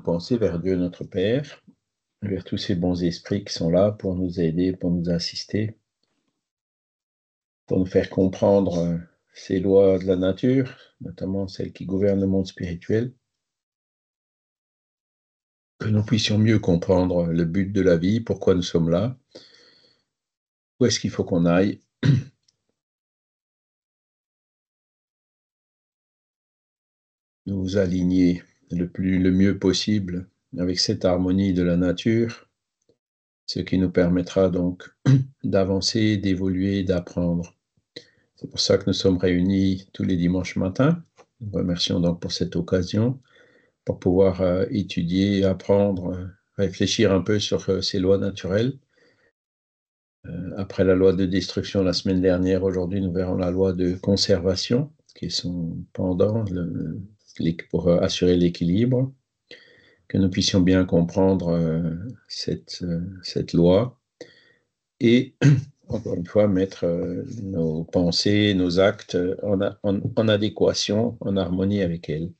penser vers Dieu notre Père, vers tous ces bons esprits qui sont là pour nous aider, pour nous assister, pour nous faire comprendre euh, ces lois de la nature, notamment celles qui gouvernent le monde spirituel, que nous puissions mieux comprendre le but de la vie, pourquoi nous sommes là, où est-ce qu'il faut qu'on aille. Nous aligner le, plus, le mieux possible avec cette harmonie de la nature, ce qui nous permettra donc d'avancer, d'évoluer, d'apprendre. C'est pour ça que nous sommes réunis tous les dimanches matins. Nous remercions donc pour cette occasion, pour pouvoir euh, étudier, apprendre, réfléchir un peu sur euh, ces lois naturelles. Euh, après la loi de destruction la semaine dernière, aujourd'hui nous verrons la loi de conservation, qui est son pendant, le, pour euh, assurer l'équilibre, que nous puissions bien comprendre euh, cette, euh, cette loi et, encore une fois, mettre nos pensées, nos actes en, en, en adéquation, en harmonie avec elle.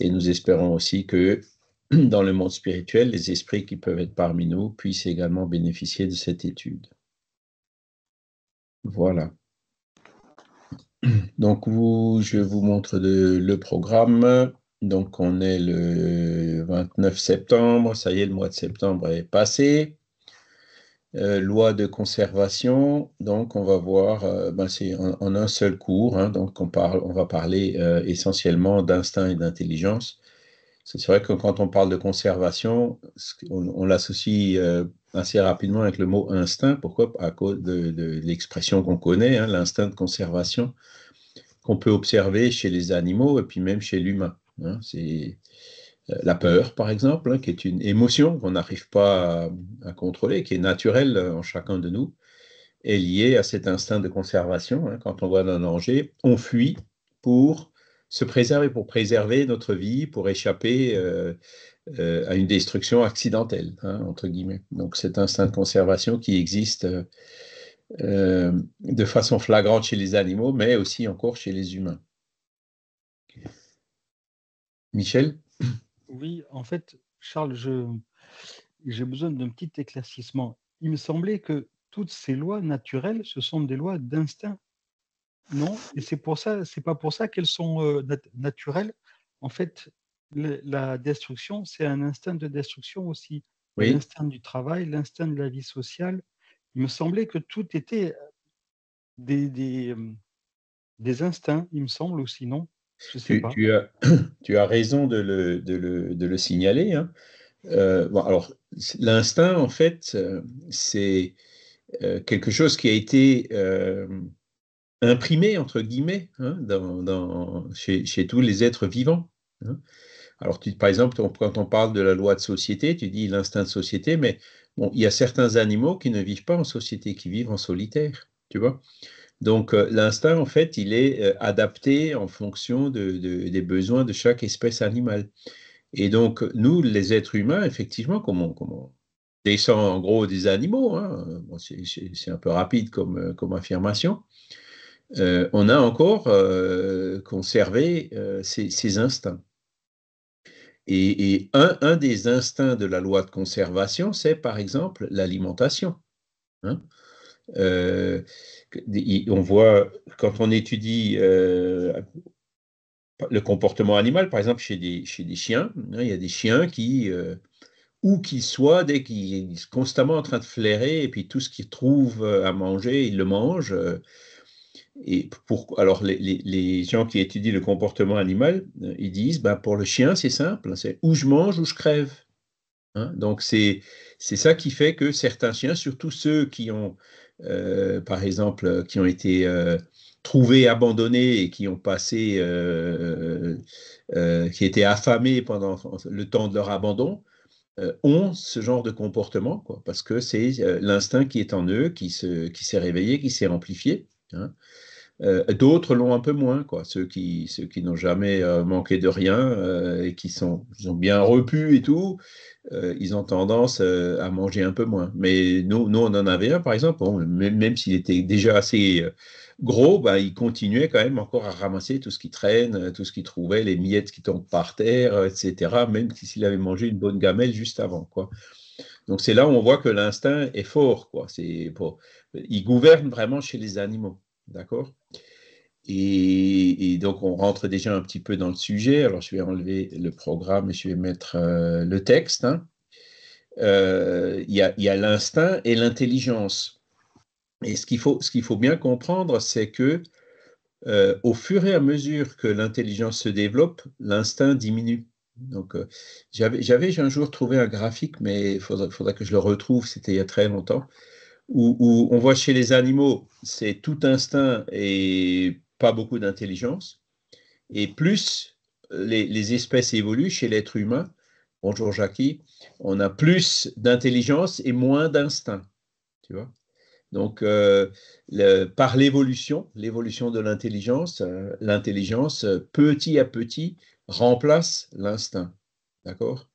Et nous espérons aussi que dans le monde spirituel, les esprits qui peuvent être parmi nous puissent également bénéficier de cette étude. Voilà. Donc, je vous montre le, programme. Donc, on est le 29 septembre. Ça y est, le mois de septembre est passé. Euh, loi de conservation. Donc, on va voir, euh, ben, c'est en, un seul cours. Hein. donc, on, va parler euh, essentiellement d'instinct et d'intelligence. C'est vrai que quand on parle de conservation, on, l'associe euh, assez rapidement avec le mot instinct. Pourquoi À cause de, l'expression qu'on connaît, hein, l'instinct de conservation qu'on peut observer chez les animaux et puis même chez l'humain. Hein. C'est euh, la peur, par exemple, hein, qui est une émotion qu'on n'arrive pas à, à, contrôler, qui est naturelle en chacun de nous, est liée à cet instinct de conservation. Quand on voit un danger, on fuit pour se préserver pour préserver notre vie, pour échapper euh, euh, à une destruction accidentelle, hein, entre guillemets. Donc cet instinct de conservation qui existe euh, de façon flagrante chez les animaux, mais aussi encore chez les humains. Michel Oui, en fait, Charles, j'ai besoin d'un petit éclaircissement. Il me semblait que toutes ces lois naturelles, ce sont des lois d'instinct non, et c'est pour ça, c'est pas pour ça qu'elles sont euh, naturelles. En fait, la destruction, c'est un instinct de destruction aussi. L'instinct du travail, l'instinct de la vie sociale. Il me semblait que tout était euh, des, euh, des, instincts, il me semble, ou sinon. Je tu, as, tu, as, raison de le, de le, signaler. Hein. alors, l'instinct, en fait, c'est quelque chose qui a été imprimé, entre guillemets, hein, dans, chez, tous les êtres vivants. Hein. Alors, par exemple, quand on parle de la loi de société, tu dis l'instinct de société, mais bon, il y a certains animaux qui ne vivent pas en société, qui vivent en solitaire, tu vois. Donc, euh, l'instinct, en fait, il est euh, adapté en fonction de, des besoins de chaque espèce animale. Et donc, nous, les êtres humains, effectivement, comme on, descend en gros des animaux, hein, c'est un peu rapide comme, euh, comme affirmation, euh, on a encore euh, conservé euh, ces, instincts. Et, un, des instincts de la loi de conservation, c'est par exemple l'alimentation. Hein. on voit, quand on étudie le comportement animal, par exemple chez des, chiens, hein, il y a des chiens qui, où qu'ils soient, dès qu'ils sont constamment en train de flairer, et puis tout ce qu'ils trouvent à manger, ils le mangent alors, les, gens qui étudient le comportement animal, euh, ils disent, ben pour le chien, c'est simple, hein, c'est ou je mange ou je crève. Hein. Donc, c'est ça qui fait que certains chiens, surtout ceux qui ont, euh, par exemple, euh, qui ont été trouvés abandonnés et qui ont passé, qui étaient affamés pendant le temps de leur abandon, ont ce genre de comportement, parce que c'est l'instinct qui est en eux, qui s'est se, qui réveillé, qui s'est amplifié. Hein. Euh, d'autres l'ont un peu moins, quoi. Ceux qui, ceux qui n'ont jamais euh, manqué de rien euh, et qui sont, ont bien repu et tout, ils ont tendance à manger un peu moins. Mais nous, nous, on en avait un, par exemple, même, s'il était déjà assez gros, bah, il continuait quand même encore à ramasser tout ce qui traîne, tout ce qu'il trouvait, les miettes qui tombent par terre, etc., même s'il avait mangé une bonne gamelle juste avant, quoi. Donc c'est là où on voit que l'instinct est fort, quoi. C'est il gouverne vraiment chez les animaux, d'accord et, donc on rentre déjà un petit peu dans le sujet. Alors je vais enlever le programme et je vais mettre euh, le texte. Hein. Euh, il y a, l'instinct et l'intelligence. Et ce qu'il faut, ce qu'il faut bien comprendre, c'est que euh, au fur et à mesure que l'intelligence se développe, l'instinct diminue. Donc, euh, j'avais un jour trouvé un graphique, mais il faudra, que je le retrouve, c'était il y a très longtemps, où, on voit chez les animaux, c'est tout instinct et pas beaucoup d'intelligence. Et plus euh, les, espèces évoluent chez l'être humain, bonjour Jackie, on a plus d'intelligence et moins d'instinct. Tu vois donc, euh, par l'évolution, l'évolution de l'intelligence, l'intelligence, petit à petit, remplace l'instinct. D'accord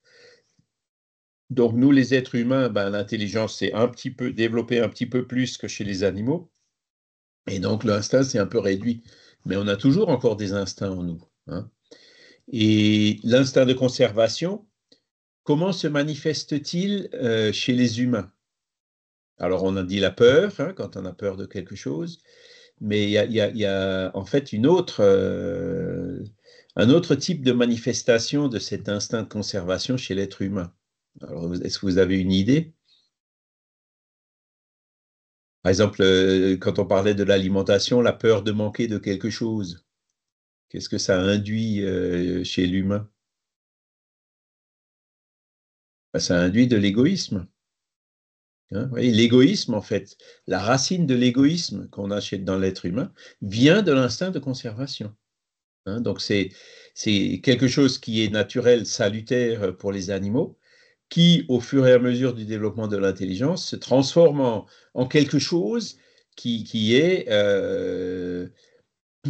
Donc nous, les êtres humains, ben, l'intelligence s'est un petit peu développée un petit peu plus que chez les animaux. Et donc l'instinct c'est un peu réduit. Mais on a toujours encore des instincts en nous. Hein. Et l'instinct de conservation, comment se manifeste-t-il euh, chez les humains Alors on a dit la peur, hein, quand on a peur de quelque chose mais il y, a, en fait une autre, euh, un autre type de manifestation de cet instinct de conservation chez l'être humain. Alors, est-ce que vous avez une idée Par exemple, euh, quand on parlait de l'alimentation, la peur de manquer de quelque chose. Qu'est-ce que ça induit euh, chez l'humain ben, Ça induit de l'égoïsme. Hein, l'égoïsme, en fait, la racine de l'égoïsme qu'on achète dans l'être humain vient de l'instinct de conservation. Hein. donc c'est quelque chose qui est naturel, salutaire euh, pour les animaux, qui, au fur et à mesure du développement de l'intelligence, se transforme en, quelque chose qui, est euh,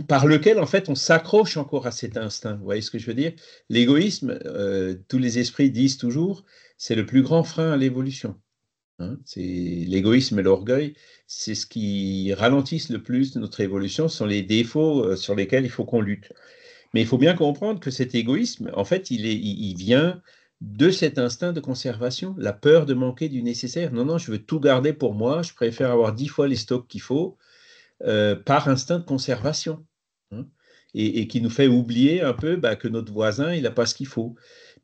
par lequel en fait on s'accroche encore à cet instinct. Vous voyez ce que je veux dire L'égoïsme, euh, tous les esprits disent toujours, c'est le plus grand frein à l'évolution. Hein, c'est l'égoïsme et l'orgueil, c'est ce qui ralentissent le plus notre évolution, ce sont les défauts euh, sur lesquels il faut qu'on lutte. Mais il faut bien comprendre que cet égoïsme, en fait, il, vient de cet instinct de conservation, la peur de manquer du nécessaire. Non, non, je veux tout garder pour moi, je préfère avoir dix fois les stocks qu'il faut euh, par instinct de conservation. Hein, et, qui nous fait oublier un peu bah, que notre voisin, il n'a pas ce qu'il faut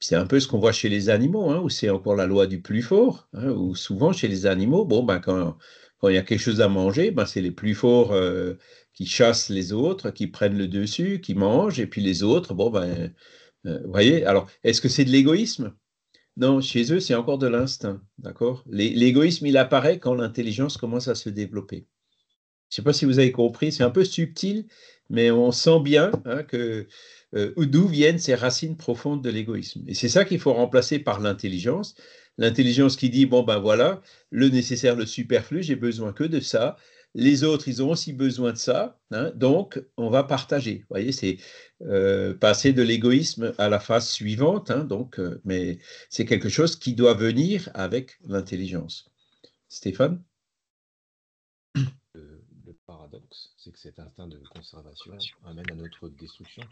c'est un peu ce qu'on voit chez les animaux, hein, où c'est encore la loi du plus fort, hein, où souvent chez les animaux, bon, ben, quand, quand il y a quelque chose à manger, ben, c'est les plus forts euh, qui chassent les autres, qui prennent le dessus, qui mangent, et puis les autres, bon, ben, euh, vous voyez, alors, est-ce que c'est de l'égoïsme Non, chez eux, c'est encore de l'instinct, d'accord L'égoïsme, il apparaît quand l'intelligence commence à se développer. Je ne sais pas si vous avez compris, c'est un peu subtil, mais on sent bien hein, que euh, d'où viennent ces racines profondes de l'égoïsme. Et c'est ça qu'il faut remplacer par l'intelligence. L'intelligence qui dit, bon ben voilà, le nécessaire, le superflu, j'ai besoin que de ça. Les autres, ils ont aussi besoin de ça. Hein. donc, on va partager. Vous voyez, c'est euh, passer de l'égoïsme à la phase suivante. Hein. donc, euh, mais c'est quelque chose qui doit venir avec l'intelligence. Stéphane Le paradoxe, c'est que cet instinct de conservation amène à notre destruction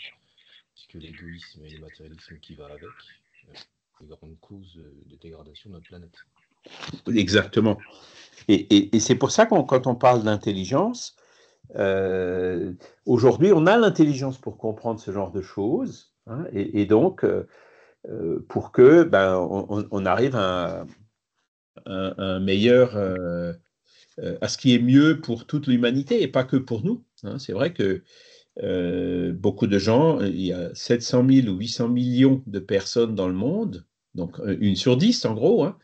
que l'égoïsme et le matérialisme qui va avec, euh, les grandes causes euh, de dégradation de notre planète. Exactement. Et, et, c'est pour ça que quand on parle d'intelligence, euh, aujourd'hui, on a l'intelligence pour comprendre ce genre de choses, hein, et, donc pour que ben, on, arrive à un, meilleur, à ce qui est mieux pour toute l'humanité et pas que pour nous. Hein. C'est vrai que euh, beaucoup de gens, euh, il y a 700 000 ou 800 millions de personnes dans le monde, donc euh, une sur dix en gros, hein,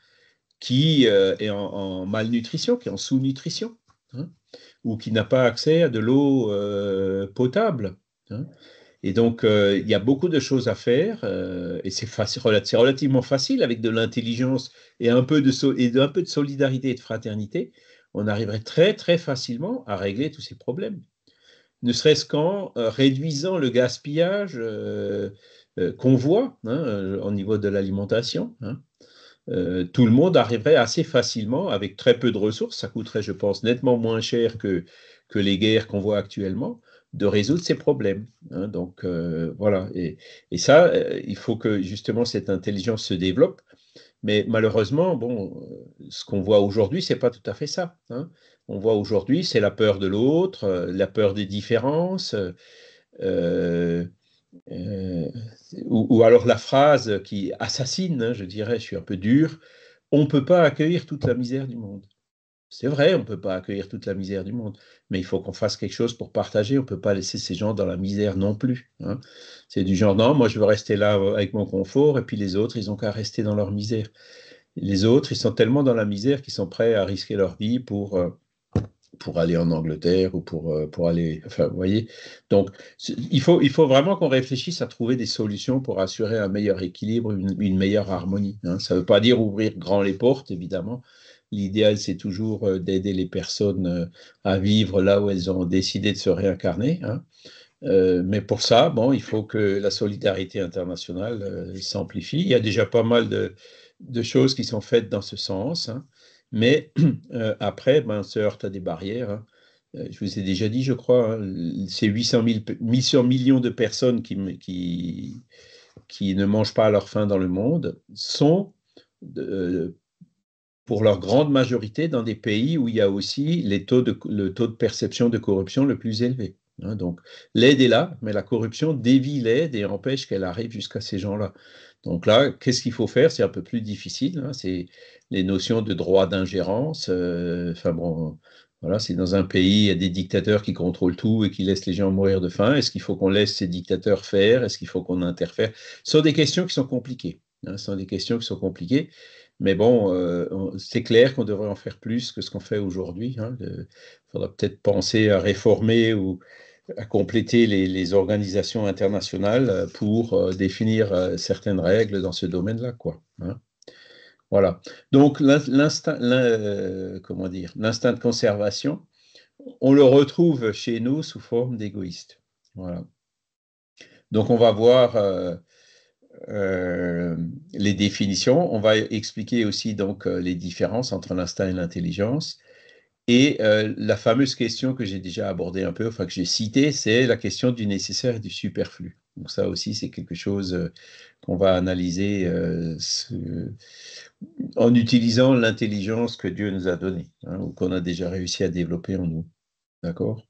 qui est en, malnutrition, qui est en sous-nutrition, hein, ou qui n'a pas accès à de l'eau potable. Hein. Et donc, il y a beaucoup de choses à faire, et c'est relativement facile avec de l'intelligence et, et un peu de solidarité et de fraternité. On arriverait très, très facilement à régler tous ces problèmes ne serait-ce qu'en euh, réduisant le gaspillage euh, euh, qu'on voit hein, au niveau de l'alimentation. Hein. tout le monde arriverait assez facilement avec très peu de ressources. Ça coûterait, je pense, nettement moins cher que, que les guerres qu'on voit actuellement de résoudre ces problèmes. Hein. donc voilà. Et, ça, il faut que justement cette intelligence se développe. Mais malheureusement, bon, ce qu'on voit aujourd'hui, c'est pas tout à fait ça on voit aujourd'hui, c'est la peur de l'autre, euh, la peur des différences, euh, euh, ou, alors la phrase qui assassine, hein, je dirais, je suis un peu dur, on ne peut pas accueillir toute la misère du monde. C'est vrai, on ne peut pas accueillir toute la misère du monde, mais il faut qu'on fasse quelque chose pour partager. On ne peut pas laisser ces gens dans la misère non plus. Hein. C'est du genre, non, moi je veux rester là avec mon confort, et puis les autres, ils n'ont qu'à rester dans leur misère. Les autres, ils sont tellement dans la misère qu'ils sont prêts à risquer leur vie pour, pour aller en Angleterre ou pour, euh, pour aller. Enfin, vous voyez. Donc, il faut, il faut vraiment qu'on réfléchisse à trouver des solutions pour assurer un meilleur équilibre, une, meilleure harmonie. Hein. Ça ne veut pas dire ouvrir grand les portes, évidemment. L'idéal, c'est toujours euh, d'aider les personnes euh, à vivre là où elles ont décidé de se réincarner. Hein. mais pour ça, bon, il faut que la solidarité internationale s'amplifie. Il y a déjà pas mal de, choses qui sont faites dans ce sens. Hein. Mais euh, après, ben, se heurte à des barrières. Hein. Euh, je vous ai déjà dit, je crois, ces 800 000, millions de personnes qui, ne mangent pas à leur faim dans le monde sont, euh, pour leur grande majorité, dans des pays où il y a aussi le taux de perception de corruption le plus élevé. Hein. donc, l'aide est là, mais la corruption dévie l'aide et empêche qu'elle arrive jusqu'à ces gens-là. Donc là, qu'est-ce qu'il faut faire C'est un peu plus difficile. Hein, c'est les notions de droit d'ingérence. Euh, enfin bon, voilà, c'est dans un pays, il y a des dictateurs qui contrôlent tout et qui laissent les gens mourir de faim. Est-ce qu'il faut qu'on laisse ces dictateurs faire Est-ce qu'il faut qu'on interfère Ce sont des questions qui sont compliquées. Hein, ce sont des questions qui sont compliquées. Mais bon, euh, c'est clair qu'on devrait en faire plus que ce qu'on fait aujourd'hui. Il hein, faudra peut-être penser à réformer ou à compléter les, organisations internationales euh, pour euh, définir euh, certaines règles dans ce domaine-là, quoi. Hein. voilà. Donc l'instinct, comment dire, l'instinct de conservation, on le retrouve chez nous sous forme d'égoïste. Voilà. Donc on va voir les définitions. On va expliquer aussi donc les différences entre l'instinct et l'intelligence. Et euh, la fameuse question que j'ai déjà abordée un peu, enfin que j'ai citée, c'est la question du nécessaire et du superflu. Donc ça aussi, c'est quelque chose euh, qu'on va analyser euh, en utilisant l'intelligence que Dieu nous a donnée, hein, ou qu'on a déjà réussi à développer en nous. D'accord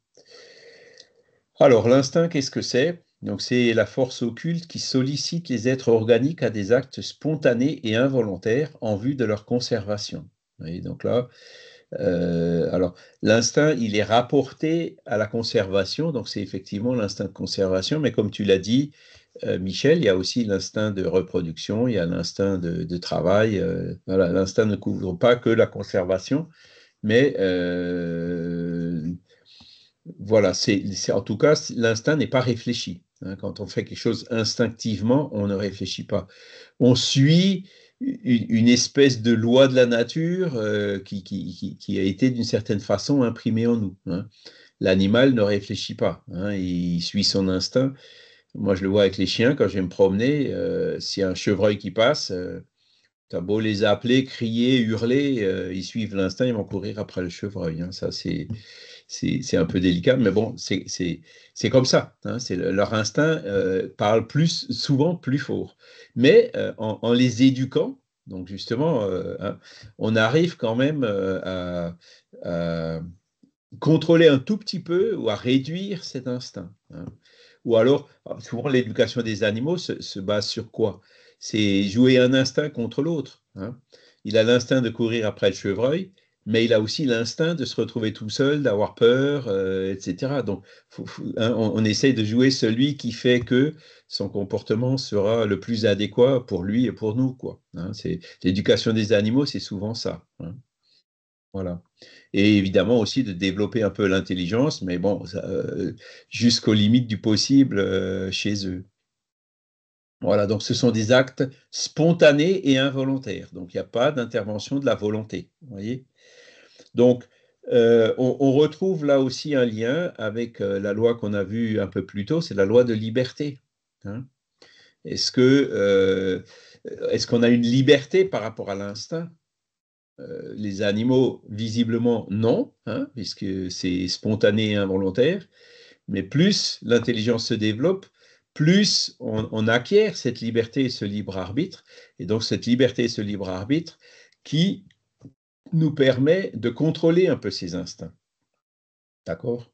Alors l'instinct, qu'est-ce que c'est Donc c'est la force occulte qui sollicite les êtres organiques à des actes spontanés et involontaires en vue de leur conservation. voyez, donc là, euh, alors, l'instinct, il est rapporté à la conservation, donc c'est effectivement l'instinct de conservation, mais comme tu l'as dit, euh, Michel, il y a aussi l'instinct de reproduction, il y a l'instinct de, travail. Euh, voilà, l'instinct ne couvre pas que la conservation, mais voilà, c'est en tout cas, l'instinct n'est pas réfléchi. Hein. quand on fait quelque chose instinctivement, on ne réfléchit pas. On suit une espèce de loi de la nature euh, qui, a été d'une certaine façon imprimée en nous. Hein. L'animal ne réfléchit pas, hein, il suit son instinct. Moi, je le vois avec les chiens quand je vais me promener. Euh, S'il y a un chevreuil qui passe, tu euh, t'as beau les appeler, crier, hurler, euh, ils suivent l'instinct, ils vont courir après le chevreuil. Hein. Ça, c'est c'est un peu délicat, mais bon, c'est comme ça. Hein. leur instinct euh, parle plus souvent plus fort. Mais euh, en, les éduquant, donc justement, euh, hein, on arrive quand même à, contrôler un tout petit peu ou à réduire cet instinct. Hein. Ou alors, ah, souvent, l'éducation des animaux se, base sur quoi C'est jouer un instinct contre l'autre. Il a l'instinct de courir après le chevreuil, mais il a aussi l'instinct de se retrouver tout seul, d'avoir peur, euh, etc. Donc, hein, on, essaye de jouer celui qui fait que son comportement sera le plus adéquat pour lui et pour nous. Quoi. Hein. l'éducation des animaux, c'est souvent ça. Hein. Voilà. Et évidemment aussi de développer un peu l'intelligence, mais bon, euh, jusqu'aux limites du possible euh, chez eux. Voilà, donc ce sont des actes spontanés et involontaires. Donc il n'y a pas d'intervention de la volonté. Vous voyez donc, euh, on, retrouve là aussi un lien avec euh, la loi qu'on a vue un peu plus tôt, c'est la loi de liberté. Hein. Est-ce que euh, est-ce qu'on a une liberté par rapport à l'instinct Les animaux, visiblement, non, hein, puisque c'est spontané et involontaire. Mais plus l'intelligence se développe, plus on, on, acquiert cette liberté et ce libre arbitre. Et donc cette liberté et ce libre arbitre qui nous permet de contrôler un peu ces instincts. D'accord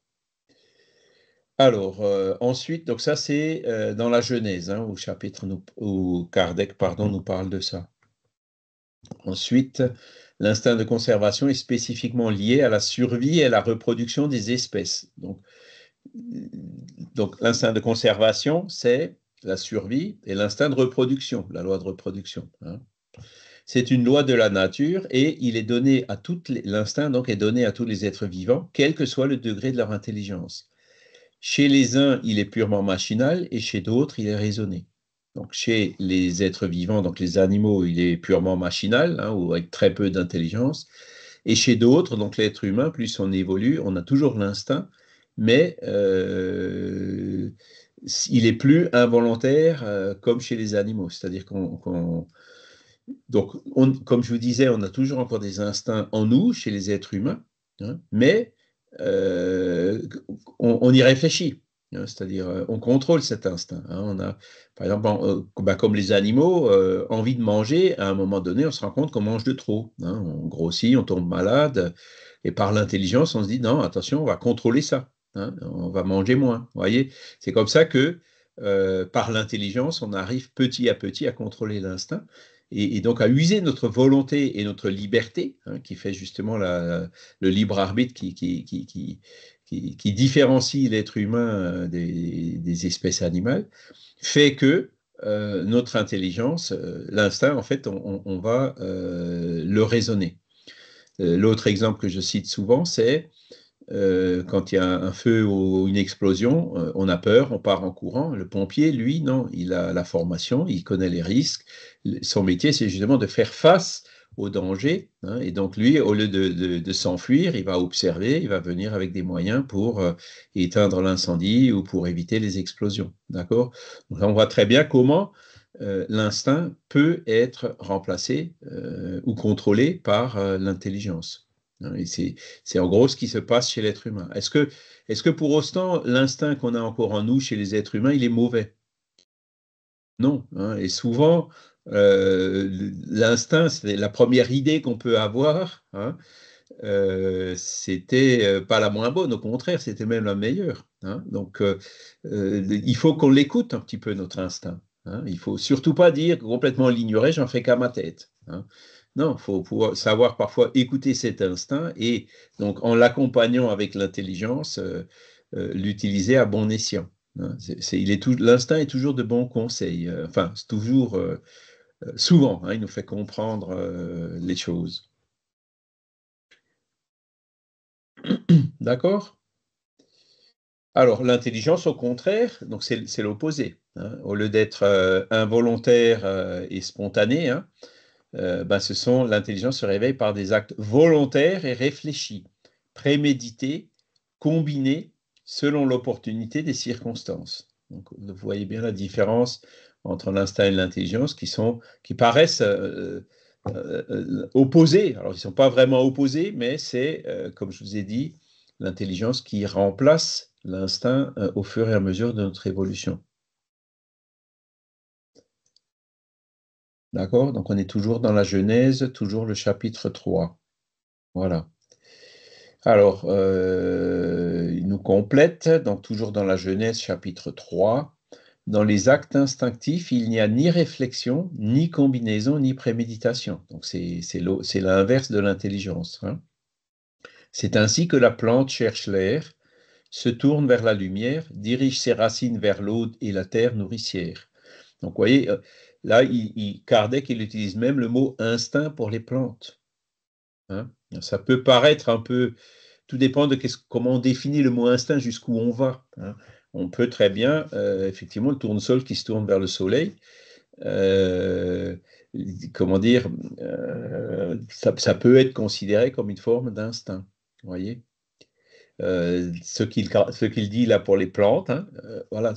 alors, euh, ensuite, donc ça c'est euh, dans la Genèse, hein, au chapitre où Kardec pardon, nous parle de ça. Ensuite, l'instinct de conservation est spécifiquement lié à la survie et à la reproduction des espèces. Donc, donc l'instinct de conservation, c'est la survie et l'instinct de reproduction, la loi de reproduction. Hein. C'est une loi de la nature et il est donné à toutes l'instinct donc est donné à tous les êtres vivants, quel que soit le degré de leur intelligence. Chez les uns, il est purement machinal et chez d'autres, il est raisonné. Donc chez les êtres vivants, donc les animaux, il est purement machinal hein, ou avec très peu d'intelligence. Et chez d'autres, donc l'être humain, plus on évolue, on a toujours l'instinct, mais euh, il est plus involontaire euh, comme chez les animaux. C'est-à-dire qu'on donc, comme je vous disais, on a toujours encore des instincts en nous, chez les êtres humains, hein, mais euh, on, y réfléchit. Hein, c'est-à-dire, euh, on contrôle cet instinct. Hein. on a, par exemple, euh, ben, comme les animaux, envie de manger, à un moment donné, on se rend compte qu'on mange de trop. on grossit, on tombe malade, et par l'intelligence, on se dit non, attention, on va contrôler ça. on va manger moins. Vous voyez, c'est comme ça que par l'intelligence, on arrive petit à petit à contrôler l'instinct et, donc à user notre volonté et notre liberté, hein, qui fait justement le libre arbitre qui, qui, qui, qui, différencie l'être humain euh, des, espèces animales, fait que euh, notre intelligence, euh, l'instinct, en fait, on, va le raisonner. L'autre exemple que je cite souvent, c'est euh, quand il y a un feu ou une explosion, euh, on a peur, on part en courant. Le pompier, lui, non, il a la formation, il connaît les risques. Son métier, c'est justement de faire face aux danger. Hein. et donc, lui, au lieu de, s'enfuir, il va observer, il va venir avec des moyens pour euh, éteindre l'incendie ou pour éviter les explosions. D'accord Donc, on voit très bien comment l'instinct peut être remplacé ou contrôlé par l'intelligence. Hein, c'est en gros ce qui se passe chez l'être humain. Est-ce que, est que pour autant, l'instinct qu'on a encore en nous chez les êtres humains, il est mauvais Non. Hein, et souvent, euh, l'instinct, c'est la première idée qu'on peut avoir. Hein, euh, c'était euh, pas la moins bonne, au contraire, c'était même la meilleure. Donc, il faut qu'on l'écoute un petit peu, notre instinct. Il faut surtout pas dire complètement l'ignorer, j'en fais qu'à ma tête. Non, il faut savoir parfois écouter cet instinct et donc en l'accompagnant avec l'intelligence, euh, euh, l'utiliser à bon escient. Hein. l'instinct est toujours de bons conseils. Euh, enfin, c'est toujours, souvent, hein, il nous fait comprendre les choses. D'accord alors, l'intelligence, au contraire, donc c'est, l'opposé. Hein. Au lieu d'être involontaire et spontané, euh, ben, ce sont l'intelligence se réveille par des actes volontaires et réfléchis, prémédités, combinés selon l'opportunité des circonstances. vous voyez bien la différence entre l'instinct et l'intelligence qui, paraissent euh, euh, opposés. Alors, ils ne sont pas vraiment opposés, mais c'est, comme je vous ai dit, l'intelligence qui remplace l'instinct au fur et à mesure de notre évolution. D'accord Donc on est toujours dans la Genèse, toujours le chapitre 3. Voilà. Alors, euh, il nous complète, donc toujours dans la Genèse chapitre 3. Dans les actes instinctifs, il n'y a ni réflexion, ni combinaison, ni préméditation. Donc c'est l'inverse de l'intelligence. Hein. C'est ainsi que la plante cherche l'air, se tourne vers la lumière, dirige ses racines vers l'eau et la terre nourricière. Donc vous voyez, euh, Là, il, il, Kardec, il utilise même le mot instinct pour les plantes. Hein? ça peut paraître un peu, tout dépend de comment on définit le mot instinct, jusqu'où on va. Hein? on peut très bien, euh, effectivement, le tournesol qui se tourne vers le soleil, euh, comment dire, euh, ça, peut être considéré comme une forme d'instinct, vous voyez euh, ce qu'il dit là pour les plantes. Hein, euh, voilà,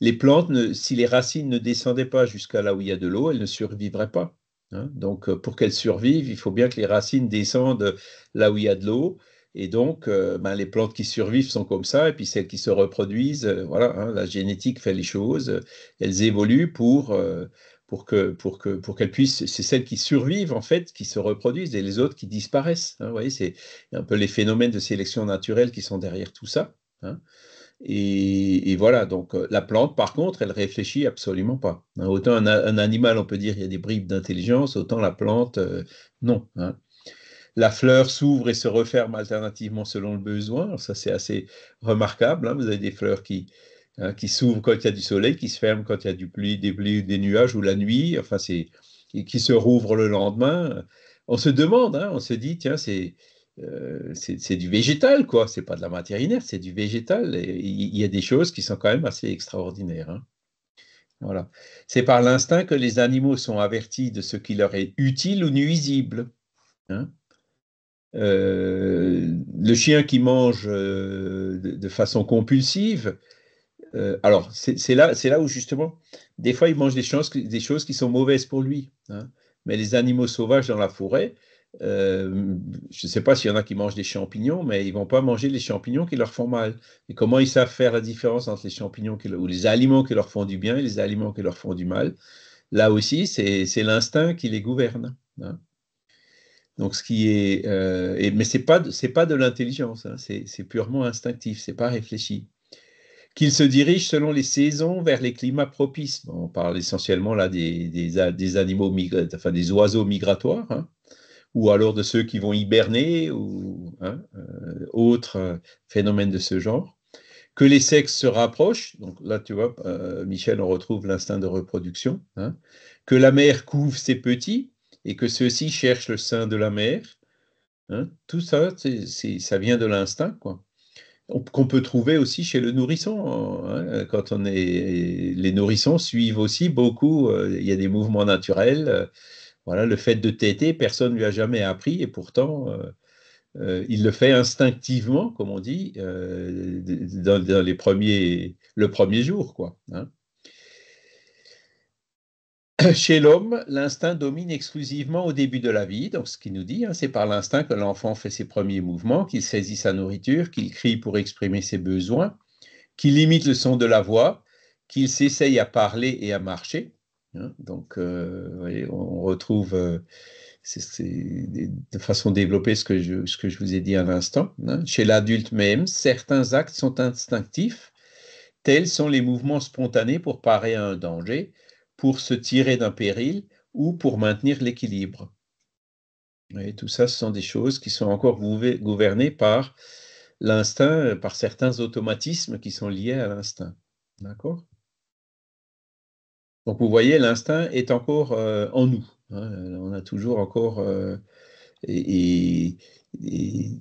les plantes, si les racines ne descendaient pas jusqu'à là où il y a de l'eau, elles ne survivraient pas. Hein. donc, euh, pour qu'elles survivent, il faut bien que les racines descendent là où il y a de l'eau. Et donc, ben, les plantes qui survivent sont comme ça, et puis celles qui se reproduisent, voilà, hein, la génétique fait les choses, elles évoluent pour pour que pour que pour qu'elles puissent c'est celles qui survivent en fait qui se reproduisent et les autres qui disparaissent hein, vous voyez c'est un peu les phénomènes de sélection naturelle qui sont derrière tout ça hein. et, voilà donc euh, la plante par contre elle réfléchit absolument pas hein. autant un, animal on peut dire il y a des bribes d'intelligence autant la plante euh, non la fleur s'ouvre et se referme alternativement selon le besoin. ça, c'est assez remarquable. Vous avez des fleurs qui, Hein, qui s'ouvre quand il y a du soleil, qui se ferme quand il y a du pluie, des nuages ou la nuit, enfin c'est qui se rouvre le lendemain. On se demande, hein, on se dit tiens euh, c'est du végétal quoi, c'est pas de la matière inerte, c'est du végétal. Il y, a des choses qui sont quand même assez extraordinaires. Hein. Voilà. C'est par l'instinct que les animaux sont avertis de ce qui leur est utile ou nuisible. Euh, le chien qui mange euh, de façon compulsive, euh, alors, c'est là, où justement, des fois, il mange des choses, qui sont mauvaises pour lui. Hein. Mais les animaux sauvages dans la forêt, euh, je ne sais pas s'il y en a qui mangent des champignons, mais ils vont pas manger les champignons qui leur font mal. Et comment ils savent faire la différence entre les champignons ou les aliments qui leur font du bien et les aliments qui leur font du mal Là aussi, c'est l'instinct qui les gouverne. Hein. Donc, ce qui est, euh, mais c'est pas, de l'intelligence, hein. c'est purement instinctif, c'est pas réfléchi. « Qu'ils se dirigent selon les saisons vers les climats propices. on parle essentiellement là des, animaux enfin des oiseaux migratoires, hein, ou alors de ceux qui vont hiberner, ou hein, euh, autres euh, phénomènes de ce genre. Que les sexes se rapprochent, donc là tu vois, euh, Michel, on retrouve l'instinct de reproduction. Hein. que la mère couvre ses petits et que ceux-ci cherchent le sein de la mère. tout ça, c'est ça vient de l'instinct, quoi qu'on peut trouver aussi chez le nourrisson. Hein, quand on est, les nourrissons suivent aussi beaucoup. Euh, il y a des mouvements naturels. Euh, voilà, le fait de téter, personne ne lui a jamais appris, et pourtant, euh, il le fait instinctivement, comme on dit, dans, les premiers, le premier jour, quoi. Hein. chez l'homme, l'instinct domine exclusivement au début de la vie, donc ce qui nous dit, hein, c'est par l'instinct que l'enfant fait ses premiers mouvements, qu'il saisit sa nourriture, qu'il crie pour exprimer ses besoins, qu'il imite le son de la voix, qu'il s'essaye à parler et à marcher. Hein. donc, euh, on retrouve euh, de façon développée ce que je, vous ai dit à l'instant. Hein. Chez l'adulte même, certains actes sont instinctifs, tels sont les mouvements spontanés pour parer à un danger pour se tirer d'un péril ou pour maintenir l'équilibre. Et tout ça, ce sont des choses qui sont encore gouvernées par l'instinct, par certains automatismes qui sont liés à l'instinct. D'accord Donc vous voyez, l'instinct est encore euh, en nous. Hein. on a toujours encore... Euh, et,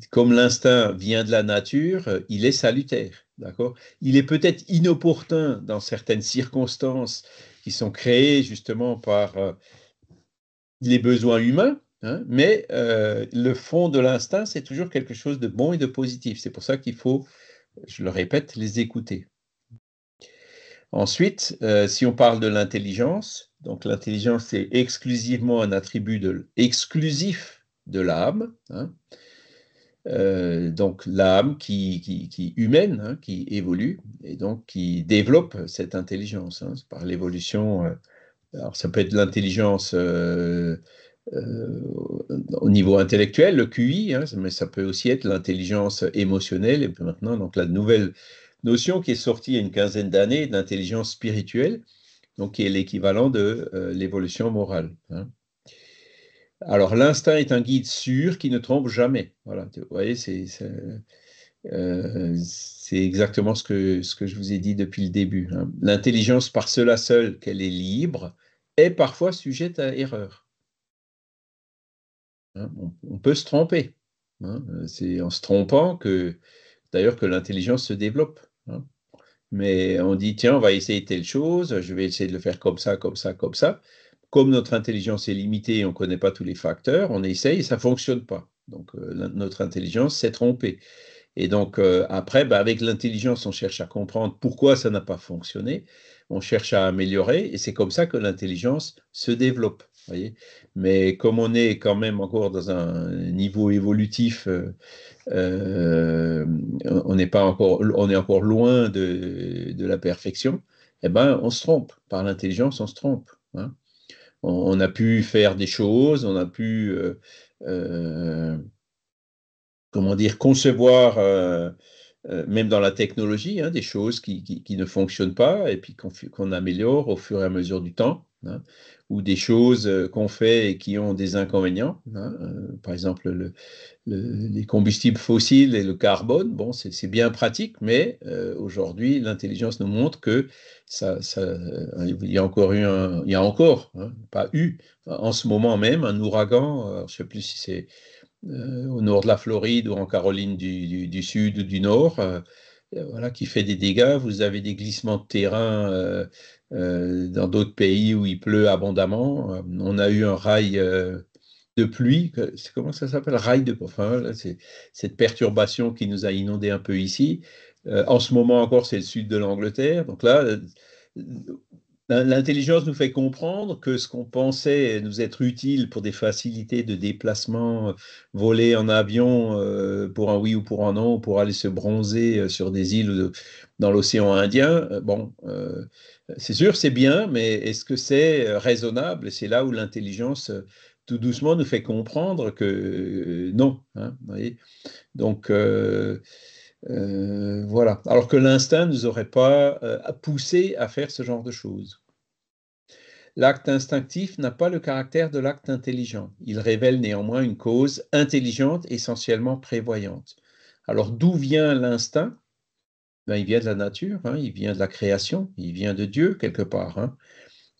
comme l'instinct vient de la nature, il est salutaire. D'accord Il est peut-être inopportun dans certaines circonstances qui sont créés justement par euh, les besoins humains. Hein, mais euh, le fond de l'instinct, c'est toujours quelque chose de bon et de positif. C'est pour ça qu'il faut, je le répète, les écouter. Ensuite, euh, si on parle de l'intelligence, donc l'intelligence c'est exclusivement un attribut de, exclusif de l'âme. Hein, euh, donc l'âme qui, humaine, hein, qui évolue et donc qui développe cette intelligence hein, par l'évolution. Euh, alors ça peut être l'intelligence euh, au niveau intellectuel, le QI, hein, mais ça peut aussi être l'intelligence émotionnelle et maintenant donc la nouvelle notion qui est sortie il y a une quinzaine d'années d'intelligence spirituelle, donc qui est l'équivalent de l'évolution morale. Alors l'instinct est un guide sûr qui ne trompe jamais. Voilà, vous voyez, c'est euh, exactement ce que, je vous ai dit depuis le début. Hein. L'intelligence, par cela seule qu'elle est libre, est parfois sujette à erreur. Hein, on, peut se tromper. Hein. C'est en se trompant que, d'ailleurs, que l'intelligence se développe. Mais on dit, tiens, on va essayer telle chose, je vais essayer de le faire comme ça, comme ça, comme ça comme notre intelligence est limitée, et on ne connaît pas tous les facteurs, on essaye et ça ne fonctionne pas. Donc euh, notre intelligence s'est trompée. Et donc euh, après, bah, avec l'intelligence, on cherche à comprendre pourquoi ça n'a pas fonctionné, on cherche à améliorer, et c'est comme ça que l'intelligence se développe. Voyez Mais comme on est quand même encore dans un niveau évolutif, euh, on, est pas encore, on est encore loin de, la perfection, eh ben, on se trompe. Par l'intelligence, on se trompe. Hein on, a pu faire des choses, on a pu, euh, euh, comment dire, concevoir, euh, même dans la technologie, hein, des choses qui, ne fonctionnent pas et puis qu'on améliore au fur et à mesure du temps. Hein, ou des choses euh, qu'on fait et qui ont des inconvénients. Hein, euh, par exemple, les combustibles fossiles et le carbone, bon, c'est bien pratique, mais euh, aujourd'hui, l'intelligence nous montre que ça, il y a encore il y a encore, hein, pas eu, en ce moment même, un ouragan, je ne sais plus si c'est au nord de la Floride ou en Caroline du, Sud ou du Nord voilà, qui fait des dégâts. Vous avez des glissements de terrain euh, dans d'autres pays où il pleut abondamment. Euh, on a eu un rail euh, de pluie, comment ça s'appelle Rail de. Enfin, c'est cette perturbation qui nous a inondé un peu ici. en ce moment encore, c'est le sud de l'Angleterre. Donc là, L'intelligence nous fait comprendre que ce qu'on pensait nous être utile pour des facilités de déplacement, euh, voler en avion euh, pour un oui ou pour un non, pour aller se bronzer euh, sur des îles dans l'océan Indien, bon, c'est sûr, c'est bien, mais est-ce que c'est raisonnable C'est là où l'intelligence tout doucement nous fait comprendre que non. Hein, Donc, euh, voilà. Alors que l'instinct ne nous aurait pas euh, poussé à faire ce genre de choses. L'acte instinctif n'a pas le caractère de l'acte intelligent. Il révèle néanmoins une cause intelligente, essentiellement prévoyante. Alors d'où vient l'instinct ben, Il vient de la nature, hein, il vient de la création, il vient de Dieu quelque part. Hein.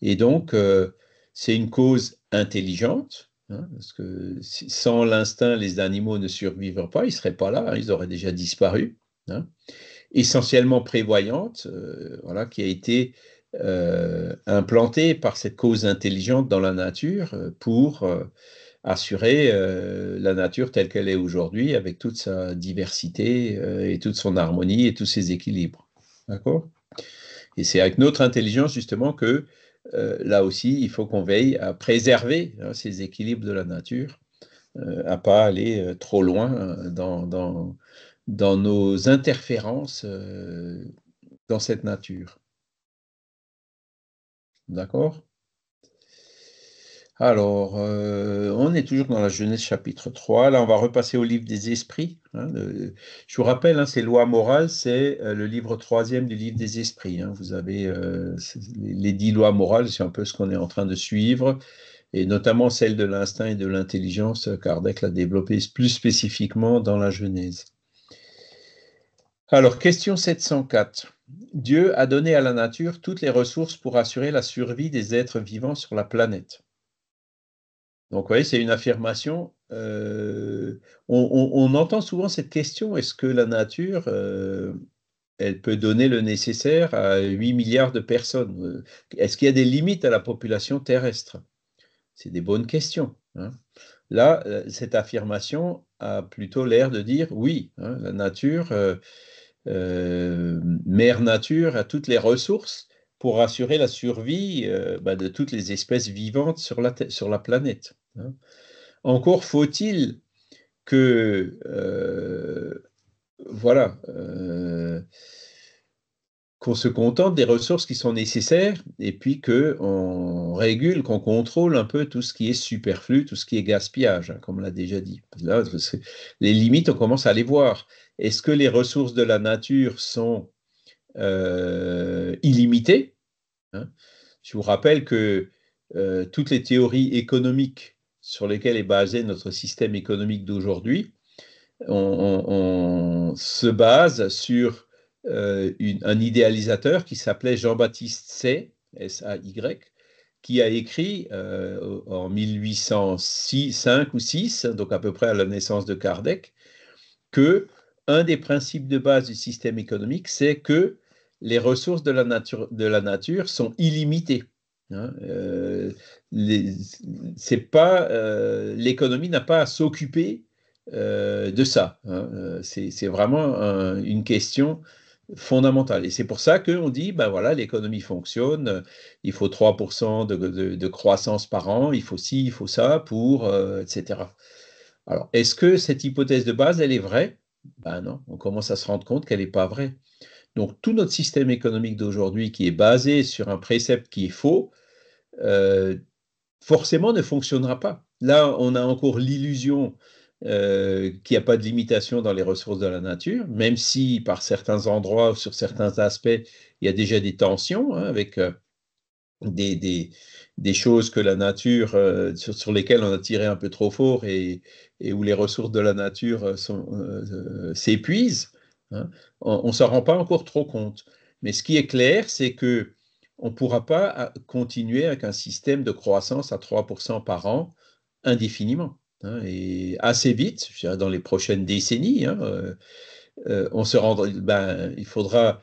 Et donc, euh, c'est une cause intelligente Hein, parce que sans l'instinct, les animaux ne survivraient pas, ils ne seraient pas là, hein, ils auraient déjà disparu. Hein. Essentiellement prévoyante, euh, voilà, qui a été euh, implantée par cette cause intelligente dans la nature euh, pour assurer la nature telle qu'elle est aujourd'hui, avec toute sa diversité et toute son harmonie et tous ses équilibres. D'accord Et c'est avec notre intelligence justement que euh, là aussi, il faut qu'on veille à préserver hein, ces équilibres de la nature, euh, à pas aller euh, trop loin dans nos interférences dans cette nature. D'accord alors, euh, on est toujours dans la Genèse chapitre 3. Là, on va repasser au livre des esprits. Hein, je vous rappelle, hein, ces lois morales, c'est euh, le livre troisième du livre des esprits. Hein. vous avez euh, les dix lois morales, c'est un peu ce qu'on est en train de suivre, et notamment celle de l'instinct et de l'intelligence. Kardec l'a développée plus spécifiquement dans la Genèse. Alors, question 704. Dieu a donné à la nature toutes les ressources pour assurer la survie des êtres vivants sur la planète. Donc, vous voyez, c'est une affirmation. Euh, on, entend souvent cette question, est-ce que la nature, euh, elle peut donner le nécessaire à 8 milliards de personnes Est-ce qu'il y a des limites à la population terrestre C'est des bonnes questions. Hein. Là, euh, cette affirmation a plutôt l'air de dire oui, hein, la nature, mère nature a toutes les ressources pour assurer la survie bah, de toutes les espèces vivantes sur la, sur la planète. Hein. Encore faut-il que, euh, voilà, euh, qu'on se contente des ressources qui sont nécessaires et puis qu'on régule, qu'on contrôle un peu tout ce qui est superflu, tout ce qui est gaspillage, hein, comme on l'a déjà dit. les limites, on commence à les voir. Est-ce que les ressources de la nature sont euh, illimitées hein Je vous rappelle que toutes les théories économiques sur lesquels est basé notre système économique d'aujourd'hui, on, se base sur euh, un idéalisateur qui s'appelait Jean-Baptiste Say, S-A-Y, qui a écrit euh, en 1805 ou 6, donc à peu près à la naissance de Kardec, que un des principes de base du système économique, c'est que les ressources nature, de la nature sont illimitées. Hein, euh, pas euh, l'économie n'a pas à s'occuper euh, de ça. Hein, c'est vraiment une question fondamentale. Et c'est pour ça qu'on dit, ben voilà, l'économie fonctionne, il faut 3% de, de, croissance par an, il faut ci, il faut ça, pour, etc. Alors, est-ce que cette hypothèse de base, elle est vraie Ben non, on commence à se rendre compte qu'elle n'est pas vraie. Donc, tout notre système économique d'aujourd'hui qui est basé sur un précepte qui est faux, euh, forcément ne fonctionnera pas. Là, on a encore l'illusion euh, qu'il n'y a pas de limitation dans les ressources de la nature, même si par certains endroits, sur certains aspects, il y a déjà des tensions hein, avec euh, des, choses que la nature, sur, lesquelles on a tiré un peu trop fort et, où les ressources de la nature s'épuisent. Hein, on ne s'en rend pas encore trop compte. Mais ce qui est clair, c'est que on ne pourra pas euh, continuer avec un système de croissance à 3% par an indéfiniment. Hein, et assez vite, dans les prochaines décennies, hein, euh, euh, on se rendra, ben, il faudra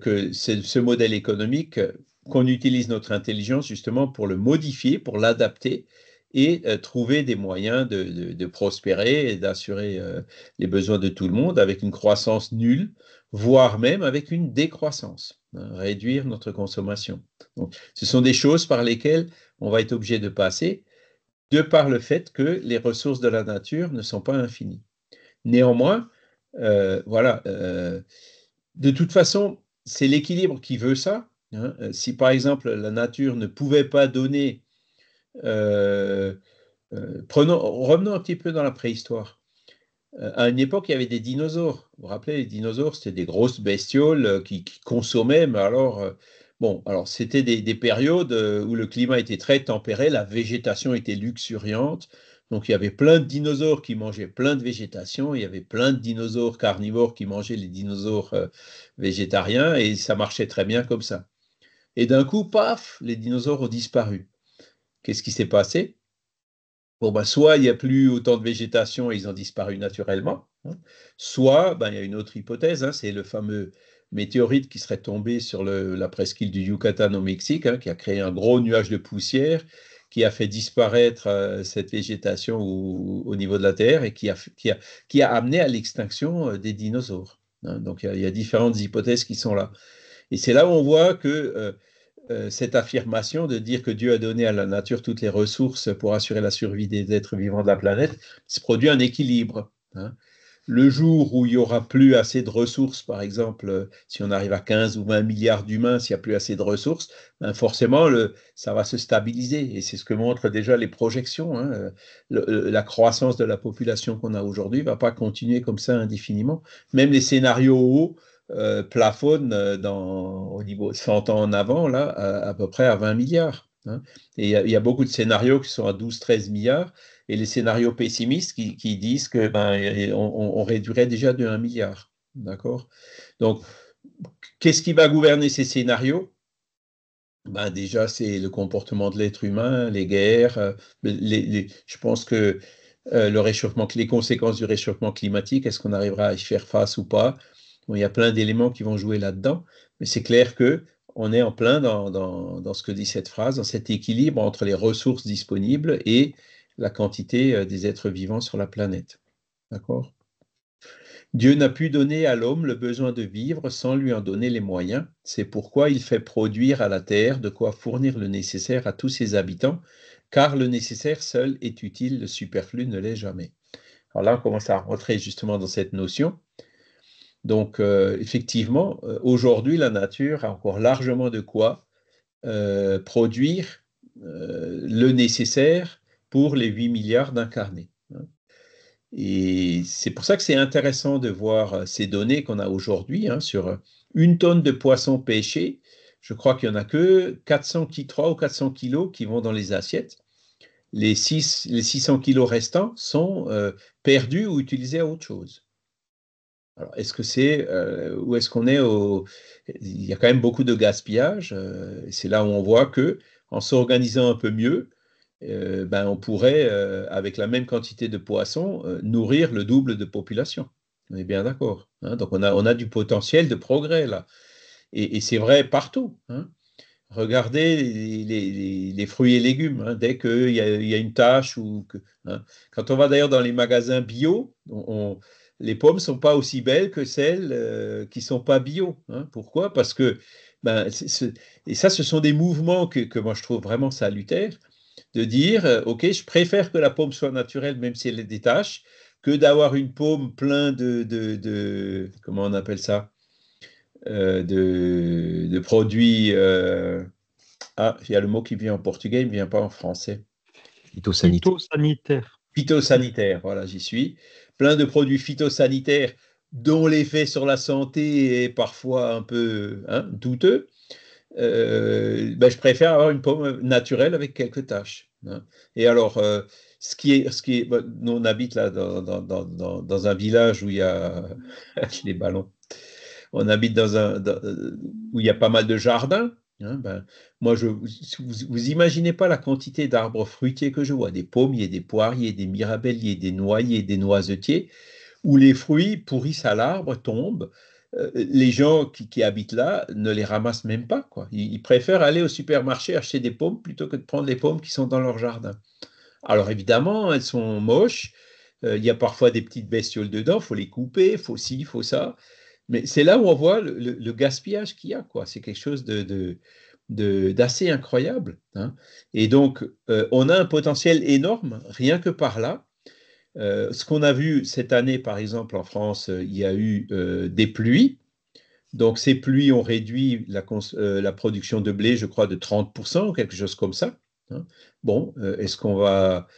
que ce, modèle économique, qu'on utilise notre intelligence justement pour le modifier, pour l'adapter et trouver des moyens de, prospérer et d'assurer les besoins de tout le monde avec une croissance nulle, voire même avec une décroissance. Euh, réduire notre consommation. ce sont des choses par lesquelles on va être obligé de passer, de par le fait que les ressources de la nature ne sont pas infinies. Néanmoins, euh, voilà, euh, de toute façon, c'est l'équilibre qui veut ça. Hein. Si par exemple la nature ne pouvait pas donner, revenons un petit peu dans la préhistoire. Euh, à une époque, il y avait des dinosaures. Vous vous rappelez, les dinosaures, c'était des grosses bestioles euh, qui, consommaient, mais alors, euh, bon, alors c'était des, périodes où le climat était très tempéré, la végétation était luxuriante. Donc, il y avait plein de dinosaures qui mangeaient plein de végétation, il y avait plein de dinosaures carnivores qui mangeaient les dinosaures végétariens, et ça marchait très bien comme ça. Et d'un coup, paf, les dinosaures ont disparu. Qu'est-ce qui s'est passé Bon, ben, soit il n'y a plus autant de végétation et ils ont disparu naturellement, hein. soit ben, il y a une autre hypothèse, hein, c'est le fameux météorite qui serait tombé sur la presqu'île du Yucatan au Mexique, hein, qui a créé un gros nuage de poussière, qui a fait disparaître euh, cette végétation au, niveau de la Terre et qui a, qui a, amené à l'extinction euh, des dinosaures. donc il y, a, différentes hypothèses qui sont là. Et c'est là où on voit que... Euh, euh, cette affirmation de dire que Dieu a donné à la nature toutes les ressources pour assurer la survie des êtres vivants de la planète, se produit un équilibre. Hein. Le jour où il n'y aura plus assez de ressources, par exemple, euh, si on arrive à 15 ou 20 milliards d'humains, s'il n'y a plus assez de ressources, ben, forcément, ça va se stabiliser. Et c'est ce que montrent déjà les projections. Hein. la croissance de la population qu'on a aujourd'hui ne va pas continuer comme ça indéfiniment. Même les scénarios hauts euh, plafonne euh, dans, au niveau 100 ans en avant, là, à, peu près à 20 milliards. Hein. Et il y, a beaucoup de scénarios qui sont à 12-13 milliards, et les scénarios pessimistes qui, disent que ben, on, réduirait déjà de 1 milliard. D'accord Donc, qu'est-ce qui va gouverner ces scénarios ben déjà, c'est le comportement de l'être humain, les guerres. Euh, les, je pense que le réchauffement, les conséquences du réchauffement climatique, est-ce qu'on arrivera à y faire face ou pas il y a plein d'éléments qui vont jouer là-dedans, mais c'est clair que on est en plein dans, ce que dit cette phrase, dans cet équilibre entre les ressources disponibles et la quantité euh, des êtres vivants sur la planète. D'accord Dieu n'a pu donner à l'homme le besoin de vivre sans lui en donner les moyens. C'est pourquoi il fait produire à la terre de quoi fournir le nécessaire à tous ses habitants, car le nécessaire seul est utile, le superflu ne l'est jamais. Alors là, on commence à rentrer justement dans cette notion donc, euh, effectivement, euh, aujourd'hui, la nature a encore largement de quoi euh, produire le nécessaire pour les 8 milliards d'incarnés. Hein. Et c'est pour ça que c'est intéressant de voir ces données qu'on a aujourd'hui hein, sur une tonne de poissons pêchés. Je crois qu'il n'y en a que 400, ou 400 kilos qui vont dans les assiettes. Les, les 600 kilos restants sont perdus ou utilisés à autre chose. Alors, est-ce que c'est euh, où est-ce qu'on est au Il y a quand même beaucoup de gaspillage. Euh, c'est là où on voit que, en s'organisant un peu mieux, euh, ben on pourrait, avec la même quantité de poissons, nourrir le double de population. On est bien d'accord. Hein. Donc on a, on a du potentiel de progrès là. Et, c'est vrai partout. Hein. Regardez les, fruits et légumes, hein. dès qu'il y, a une tâche. Ou que, Quand on va d'ailleurs dans les magasins bio, on les pommes sont pas aussi belles que celles qui euh, qui sont pas bio. Hein. Pourquoi Parce que, ben, et ça, ce sont des mouvements que, moi je trouve vraiment salutaires, de dire, euh, ok, je préfère que la pomme soit naturelle, même si elle est détache, que d'avoir une pomme pleine de, comment on appelle ça, euh, de, de, produits. ah, il y a le mot qui vient en portugais, il ne vient pas en français. Phytosanitaire. Phytosanitaire, voilà, j'y suis plein de produits phytosanitaires dont l'effet sur la santé est parfois un peu hein, douteux, euh, ben, je préfère avoir une pomme naturelle avec quelques taches. Hein. Et alors, euh, ce qui est, ce qui ben, on habite là dans, un village où il a les ballons. On habite dans euh, où il y a pas mal de jardins Hein, ben, moi, je, vous imaginez pas la quantité d'arbres fruitiers que je vois, des pommiers, des poiriers, des mirabelliers, des noyers, des noisetiers, où les fruits pourrissent à l'arbre, tombent. Euh, les gens qui, habitent là ne les ramassent même pas. Ils, préfèrent aller au supermarché acheter des pommes plutôt que de prendre les pommes qui sont dans leur jardin. Alors évidemment, elles sont moches. Euh, il y a parfois des petites bestioles dedans, il faut les couper, faut ci, faut ça. Mais c'est là où on voit le, gaspillage qu'il y a, quoi. C'est quelque chose de, d'assez incroyable. Hein. Et donc, euh, on a un potentiel énorme, rien que par là. Euh, ce qu'on a vu cette année, par exemple, en France, il y a eu euh, des pluies. Donc, ces pluies ont réduit la, production de blé, je crois, de 30% ou quelque chose comme ça. Hein. Bon, est-ce qu'on va.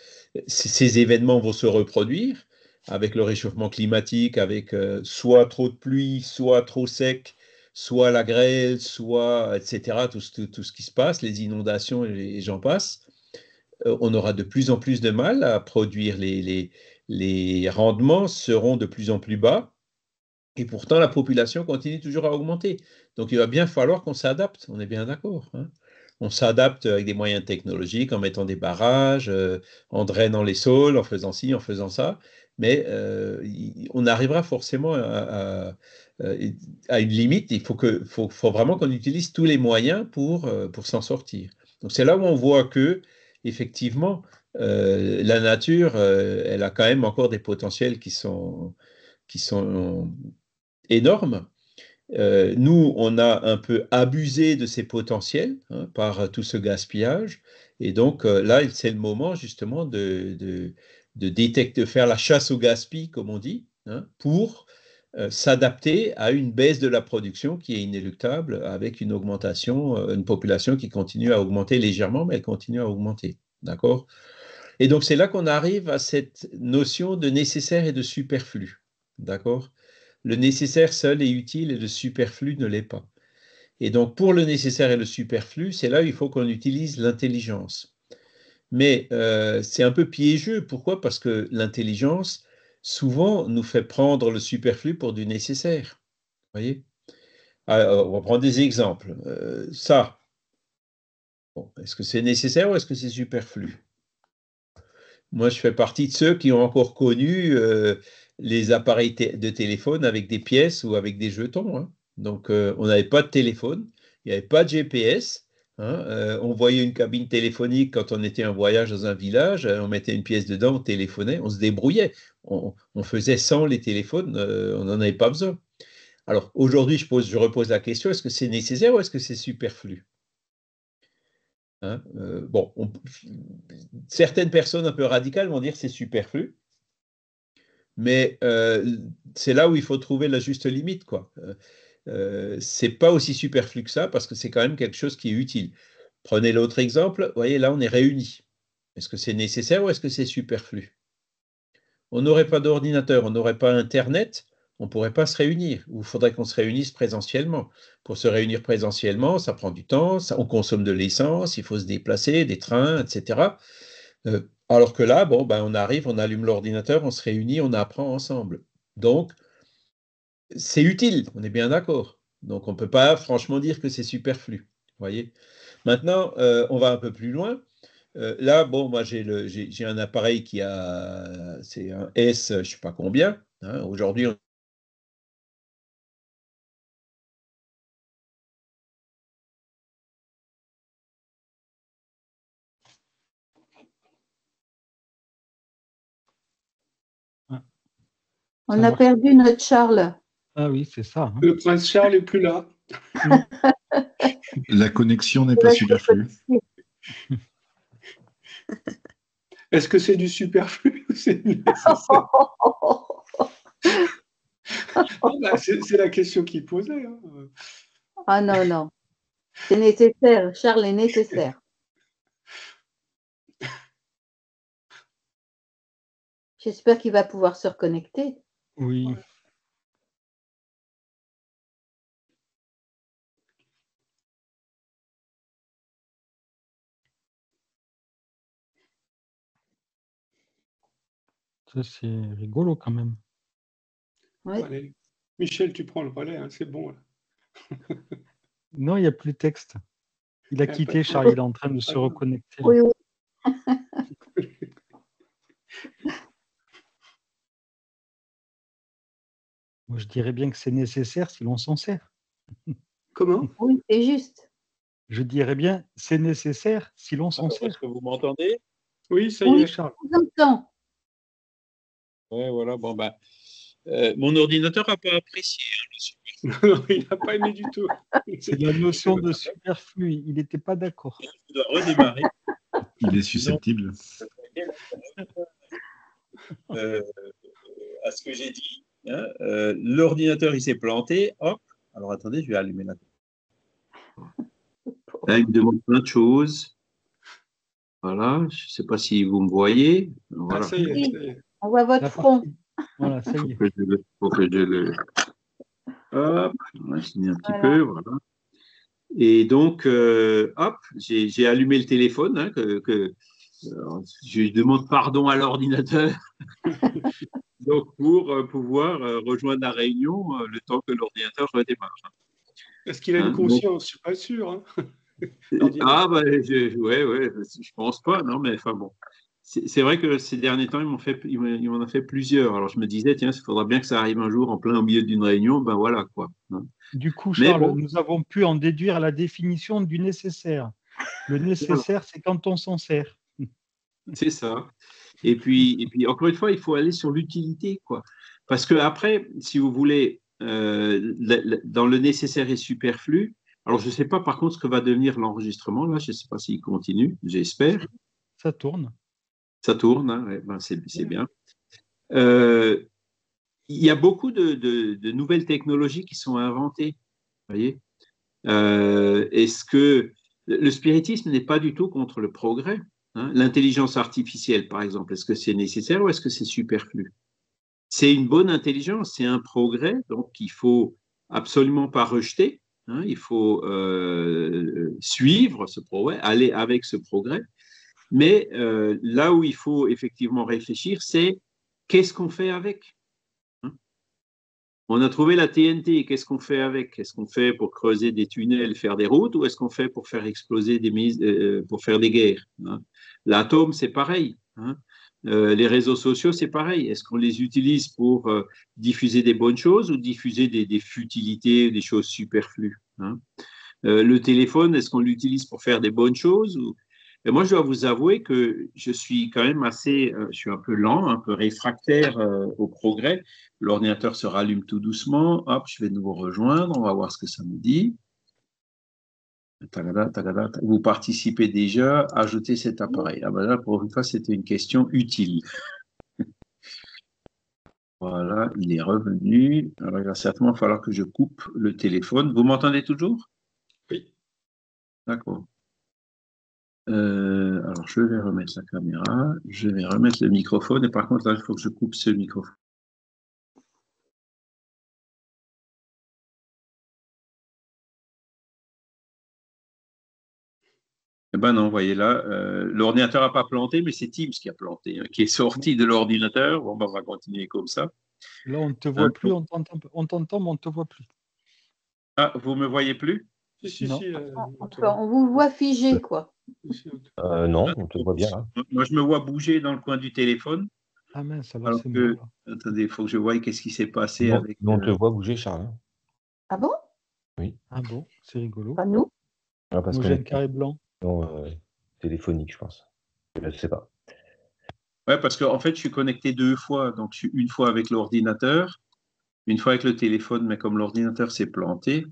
Ces événements vont se reproduire avec le réchauffement climatique, avec euh, soit trop de pluie, soit trop sec, soit la grêle, soit etc., tout, ce qui se passe, les inondations et, j'en passe, euh, on aura de plus en plus de mal à produire, les, rendements seront de plus en plus bas, et pourtant la population continue toujours à augmenter. Donc il va bien falloir qu'on s'adapte, on est bien d'accord. Hein. on s'adapte avec des moyens technologiques, en mettant des barrages, euh, en drainant les sols, en faisant ci, en faisant ça mais euh, on arrivera forcément à, euh, à, une limite. Il faut, que, faut, faut vraiment qu'on utilise tous les moyens pour, euh, pour s'en sortir. Donc c'est là où on voit que, effectivement, la nature, elle a quand même encore des potentiels qui sont, qui sont énormes. nous, on a un peu abusé de ces potentiels hein, par tout ce gaspillage. Et donc là, c'est le moment justement de, de faire la chasse au gaspillage, comme on dit, hein, pour euh, s'adapter à une baisse de la production qui est inéluctable avec une augmentation, euh, une population qui continue à augmenter légèrement, mais elle continue à augmenter. D'accord Et donc, c'est là qu'on arrive à cette notion de nécessaire et de superflu. D'accord Le nécessaire seul est utile et le superflu ne l'est pas. Et donc, pour le nécessaire et le superflu, c'est là où il faut qu'on utilise l'intelligence. Mais euh, c'est un peu piégeux. Pourquoi Parce que l'intelligence, souvent, nous fait prendre le superflu pour du nécessaire. Vous voyez Alors, On va prendre des exemples. Euh, ça, est-ce que c'est nécessaire ou est-ce que c'est superflu Moi, je fais partie de ceux qui ont encore connu euh, les appareils de téléphone avec des pièces ou avec des jetons. Hein. Donc, on n'avait pas de téléphone, il n'y avait pas de GPS Hein, euh, on voyait une cabine téléphonique quand on était en voyage dans un village, hein, on mettait une pièce dedans, on téléphonait, on se débrouillait. On, faisait sans les téléphones, euh, on n'en avait pas besoin. Alors aujourd'hui, je, repose la question, est-ce que c'est nécessaire ou est-ce que c'est superflu hein, euh, Bon, certaines personnes un peu radicales vont dire c'est superflu, mais c'est là où il faut trouver la juste limite. quoi. Euh, c'est pas aussi superflu que ça parce que c'est quand même quelque chose qui est utile. Prenez l'autre exemple, vous voyez là on est réunis. Est-ce que c'est nécessaire ou est-ce que c'est superflu On n'aurait pas d'ordinateur, on n'aurait pas Internet, on ne pourrait pas se réunir. Il faudrait qu'on se réunisse présentiellement. Pour se réunir présentiellement, ça prend du temps, ça, on consomme de l'essence, il faut se déplacer, des trains, etc. Euh, alors que là, bon, ben, on arrive, on allume l'ordinateur, on se réunit, on apprend ensemble. Donc, c'est utile, on est bien d'accord. Donc on ne peut pas franchement dire que c'est superflu. Voyez Maintenant, euh, on va un peu plus loin. Euh, là, bon, moi j'ai un appareil qui a, c'est un S, je ne sais pas combien. Hein. Aujourd'hui, On a perdu notre Charles. Ah oui, c'est ça. Hein. Le prince Charles n'est plus là. La connexion n'est pas superflue. Est-ce que c'est du superflu bah, c'est la question qu'il posait. Hein. Ah non, non. C'est nécessaire. Charles est nécessaire. J'espère qu'il va pouvoir se reconnecter. Oui. c'est rigolo quand même. Michel, tu prends le relais, hein, c'est bon. non, il n'y a plus de texte. Il a eh quitté, ben, Charles, il est en train de se reconnecter. Moi, je dirais bien que c'est nécessaire si l'on s'en sert. Comment Oui, c'est juste. Je dirais bien, c'est nécessaire si l'on ah, s'en bah, sert. Est-ce que vous m'entendez Oui, ça y est, Charles. Ouais, voilà, bon, bah, euh, mon ordinateur n'a pas apprécié hein, le superflu. il n'a pas aimé du tout. C'est la notion de superflu, il n'était pas d'accord. Il doit redémarrer. Il est susceptible. Euh, à ce que j'ai dit, hein, euh, l'ordinateur il s'est planté, hop. Alors attendez, je vais allumer la. il demande plein de choses. Voilà, je ne sais pas si vous me voyez. Voilà. Ah, on voit votre front. Voilà, ça y est. Pour que je le. Hop, on va signer un petit peu, voilà. Et donc, euh, hop, j'ai allumé le téléphone. Hein, que, je demande pardon à l'ordinateur. donc, pour euh, pouvoir euh, rejoindre la réunion le temps que l'ordinateur redémarre. Est-ce qu'il a une hein, conscience Je suis pas sûr. Hein. ah, ben, bah, je, ouais, ouais, je pense pas, non, mais enfin bon c'est vrai que ces derniers temps, ils m'en ont fait plusieurs. Alors je me disais, tiens, il faudra bien que ça arrive un jour en plein au milieu d'une réunion. Ben voilà quoi. Hein. Du coup, Charles, nous avons pu en déduire la définition du nécessaire. Le nécessaire, c'est quand on s'en sert. C'est ça. Et puis, et puis, encore une fois, il faut aller sur l'utilité, quoi. Parce que après, si vous voulez, euh, dans le nécessaire et superflu, alors je ne sais pas par contre ce que va devenir l'enregistrement là. Je ne sais pas s'il continue. J'espère. Ça tourne. Ça tourne, hein, ben, c'est bien. Euh, il y a beaucoup de, nouvelles technologies qui sont inventées. Voyez, euh, est-ce que le spiritisme n'est pas du tout contre le progrès hein? L'intelligence artificielle, par exemple, est-ce que c'est nécessaire ou est-ce que c'est superflu C'est une bonne intelligence, c'est un progrès, donc il faut absolument pas rejeter. Hein, il faut euh, suivre ce progrès, aller avec ce progrès, mais euh, là où il faut effectivement réfléchir, c'est qu'est-ce qu'on fait avec hein On a trouvé la TNT, qu'est-ce qu'on fait avec Est-ce qu'on fait pour creuser des tunnels, faire des routes, ou est-ce qu'on fait pour faire exploser des euh, pour faire des guerres hein L'atome, c'est pareil. Hein euh, les réseaux sociaux, c'est pareil. Est-ce qu'on les utilise pour diffuser des bonnes choses ou diffuser des, futilités, des choses superflues Le téléphone, est-ce qu'on l'utilise pour faire des bonnes choses ou et moi, je dois vous avouer que je suis quand même assez, euh, je suis un peu lent, un peu réfractaire euh, au progrès. L'ordinateur se rallume tout doucement. Hop, je vais de nouveau rejoindre. On va voir ce que ça me dit. Vous participez déjà, ajoutez cet appareil. Ah ben là, pour une fois, c'était une question utile. voilà, il est revenu. Alors, il va certainement falloir que je coupe le téléphone. Vous m'entendez toujours Oui. D'accord. Euh, alors, je vais remettre la caméra, je vais remettre le microphone, et par contre, là, il faut que je coupe ce microphone. Eh ben non, vous voyez là, euh, l'ordinateur n'a pas planté, mais c'est Teams qui a planté, hein, qui est sorti de l'ordinateur. Ben, on va continuer comme ça. Là, on ne te voit euh, plus, on t'entend, mais on ne te voit plus. Ah, vous ne me voyez plus euh, on, vous voit figé, quoi. Euh, non, on te voit bien. Hein. Moi, je me vois bouger dans le coin du téléphone. Ah mince, ça va, que... Attendez, il faut que je voie qu'est-ce qui s'est passé avec. On te euh, voit bouger, Charles. Hein. Ah bon Oui. Ah bon C'est rigolo. Pas nous ah, parce carré blanc. Non, téléphonique, je pense. Je ne sais pas. Ouais, parce qu'en fait, je suis connecté deux fois. Donc, une fois avec l'ordinateur, une fois avec le téléphone, mais comme l'ordinateur s'est planté,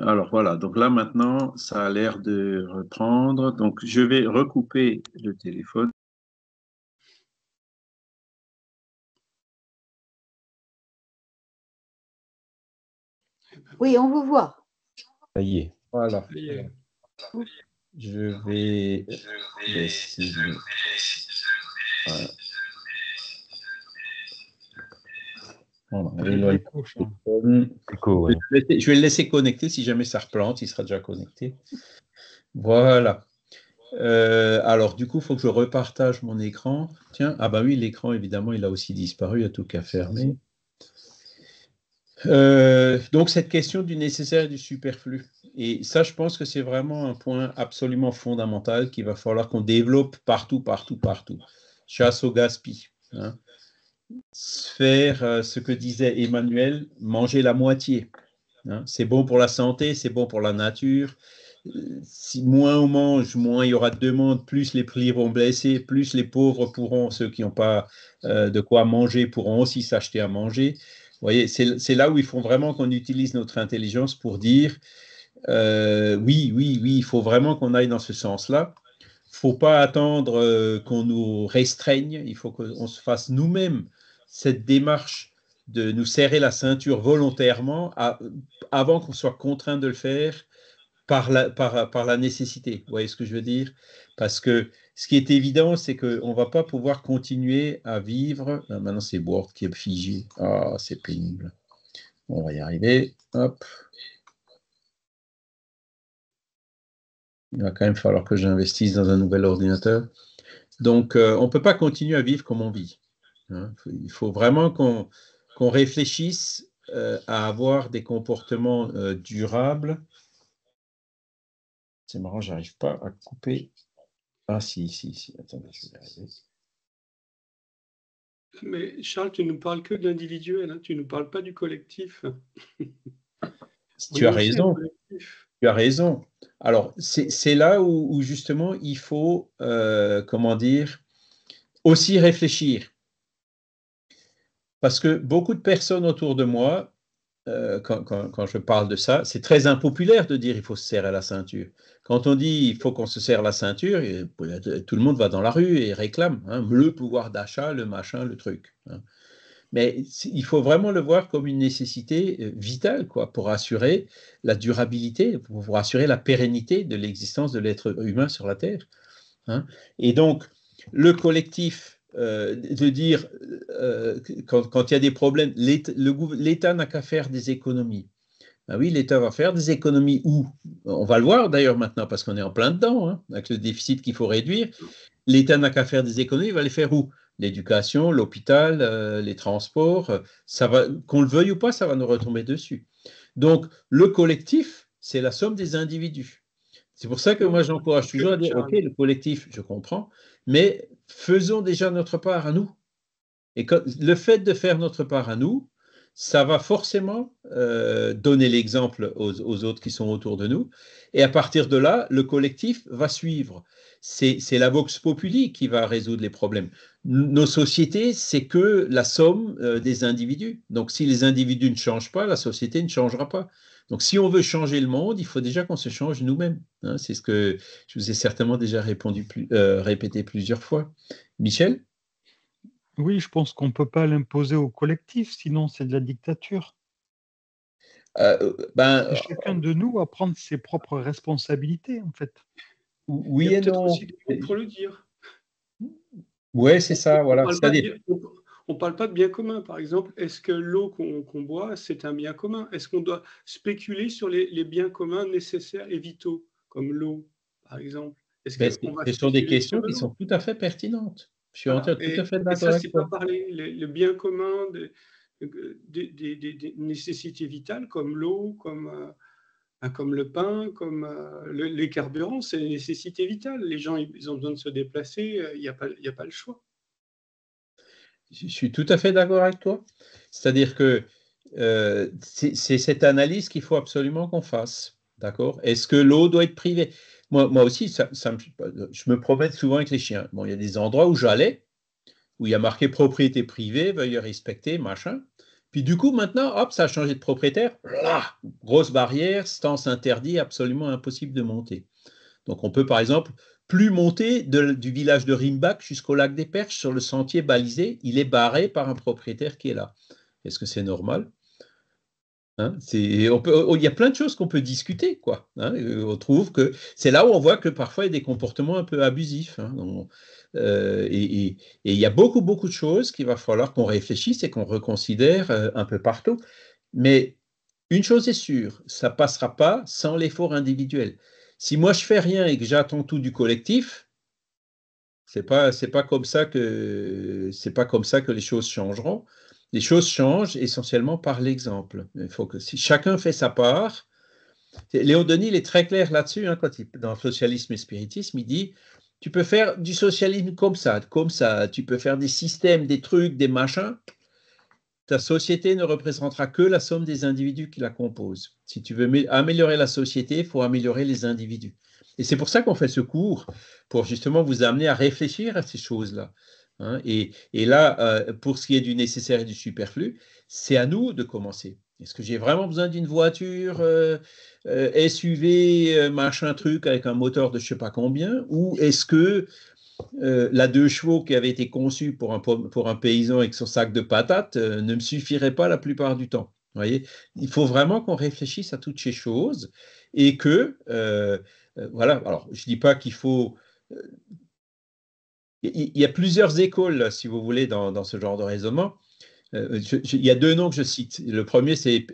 alors voilà, donc là maintenant, ça a l'air de reprendre. Donc je vais recouper le téléphone. Oui, on vous voit. Ça y est. Voilà. Je vais. Je vais le laisser connecter. Si jamais ça replante, il sera déjà connecté. Voilà. Euh, alors, du coup, il faut que je repartage mon écran. Tiens, ah bah oui, l'écran, évidemment, il a aussi disparu, À tout cas fermé. Euh, donc, cette question du nécessaire et du superflu. Et ça, je pense que c'est vraiment un point absolument fondamental qu'il va falloir qu'on développe partout, partout, partout. Chasse au gaspillage. Hein faire euh, ce que disait Emmanuel, manger la moitié. Hein. C'est bon pour la santé, c'est bon pour la nature. Si moins on mange, moins il y aura de demandes plus les prix vont baisser, plus les pauvres pourront, ceux qui n'ont pas euh, de quoi manger, pourront aussi s'acheter à manger. Vous voyez, c'est là où il faut vraiment qu'on utilise notre intelligence pour dire euh, oui, oui, oui, il faut vraiment qu'on aille dans ce sens-là il ne faut pas attendre qu'on nous restreigne, il faut qu'on se fasse nous-mêmes cette démarche de nous serrer la ceinture volontairement avant qu'on soit contraint de le faire par la, par, la nécessité. Vous voyez ce que je veux dire Parce que ce qui est évident, c'est qu'on ne va pas pouvoir continuer à vivre. Ah, maintenant, c'est Word qui est figé. Ah, c'est pénible. On va y arriver. Hop. Il va quand même falloir que j'investisse dans un nouvel ordinateur. Donc, euh, on ne peut pas continuer à vivre comme on vit. Hein. Il faut vraiment qu'on réfléchisse euh, à avoir des comportements euh, durables. C'est marrant, j'arrive pas à couper. Ah si, si, si, Mais Charles, tu ne nous parles que de l'individuel, hein. tu ne nous parles pas du collectif. tu as raison. Tu as raison. Alors, c'est là où, justement il faut, euh, comment dire, aussi réfléchir. Parce que beaucoup de personnes autour de moi, euh, quand, je parle de ça, c'est très impopulaire de dire il faut se serrer la ceinture. Quand on dit il faut qu'on se serre la ceinture, tout le monde va dans la rue et réclame hein, le pouvoir d'achat, le machin, le truc. Hein. Mais il faut vraiment le voir comme une nécessité euh, vitale quoi, pour assurer la durabilité, pour assurer la pérennité de l'existence de l'être humain sur la Terre. Hein. Et donc, le collectif euh, de dire, euh, quand, il y a des problèmes, l'État n'a qu'à faire des économies. Ah oui, l'État va faire des économies où On va le voir d'ailleurs maintenant parce qu'on est en plein dedans, hein, avec le déficit qu'il faut réduire. L'État n'a qu'à faire des économies, il va les faire où L'éducation, l'hôpital, euh, les transports, ça va, qu'on le veuille ou pas, ça va nous retomber dessus. Donc le collectif, c'est la somme des individus. C'est pour ça que moi j'encourage toujours à dire, ok, le collectif, je comprends, mais faisons déjà notre part à nous. Et le fait de faire notre part à nous, ça va forcément euh, donner l'exemple aux, autres qui sont autour de nous. Et à partir de là, le collectif va suivre. C'est la vox populi qui va résoudre les problèmes. Nos sociétés, c'est que la somme euh, des individus. Donc si les individus ne changent pas, la société ne changera pas. Donc, si on veut changer le monde, il faut déjà qu'on se change nous-mêmes. Hein. c'est ce que je vous ai certainement déjà répondu euh, répété plusieurs fois. Michel Oui, je pense qu'on ne peut pas l'imposer au collectif, sinon c'est de la dictature. Euh, euh, ben, chacun de nous à prendre ses propres responsabilités, en fait. Oui et non. Pour le dire. Oui, c'est ça, voilà. à dire on ne parle pas de bien commun, par exemple. Est-ce que l'eau qu'on boit, c'est un bien commun Est-ce qu'on doit spéculer sur les, biens communs nécessaires et vitaux, comme l'eau, par exemple ben, Ce, sont des questions qui sont tout à fait pertinentes. Je suis tout à fait d'accord. Ça, c'est parler. Le, bien commun des, nécessités vitales, comme l'eau, comme. Euh, ben, le pain, comme euh, les carburants, c'est des nécessités vitales. Les gens, ils ont besoin de se déplacer, euh, il n'y a, pas le choix. Je suis tout à fait d'accord avec toi. C'est-à-dire que euh, c'est cette analyse qu'il faut absolument qu'on fasse. D'accord Est-ce que l'eau doit être privée moi, aussi, je me promène souvent avec les chiens. Bon, il y a des endroits où j'allais, où il y a marqué propriété privée, veuillez respecter, machin. Puis du coup, maintenant, hop, ça a changé de propriétaire. grosse barrière, stance interdite, absolument impossible de monter. Donc on peut par exemple plus monter du village de Rimbach jusqu'au lac des Perches sur le sentier balisé. Il est barré par un propriétaire qui est là. Est-ce que c'est normal hein? oh, il y a plein de choses qu'on peut discuter, quoi. Hein? Euh, on trouve que c'est là où on voit que parfois il y a des comportements un peu abusifs. Hein, euh, et, il y a beaucoup, beaucoup de choses qu'il va falloir qu'on réfléchisse et qu'on reconsidère euh, un peu partout. Mais une chose est sûre, ça passera pas sans l'effort individuel. Si moi je fais rien et que j'attends tout du collectif, c'est pas c'est pas comme ça que c'est pas comme ça que les choses changeront. Les choses changent essentiellement par l'exemple. Il faut que si chacun fait sa part. Léon Denis il est très clair là-dessus hein, quand il, dans socialisme et spiritisme, il dit tu peux faire du socialisme comme ça, comme ça, tu peux faire des systèmes, des trucs, des machins, ta société ne représentera que la somme des individus qui la composent. Si tu veux améliorer la société, il faut améliorer les individus. Et c'est pour ça qu'on fait ce cours, pour justement vous amener à réfléchir à ces choses-là. Hein. Et, là, euh, pour ce qui est du nécessaire et du superflu, c'est à nous de commencer. Est-ce que j'ai vraiment besoin d'une voiture euh, euh, SUV, machin truc, avec un moteur de je ne sais pas combien Ou est-ce que euh, la deux chevaux qui avait été conçue pour un, pour un paysan avec son sac de patates euh, ne me suffirait pas la plupart du temps. Voyez Il faut vraiment qu'on réfléchisse à toutes ces choses et que, euh, voilà, alors je ne dis pas qu'il faut... il y, a plusieurs écoles, si vous voulez, dans, dans, ce genre de raisonnement. il y a deux noms que je cite. Le premier, c'est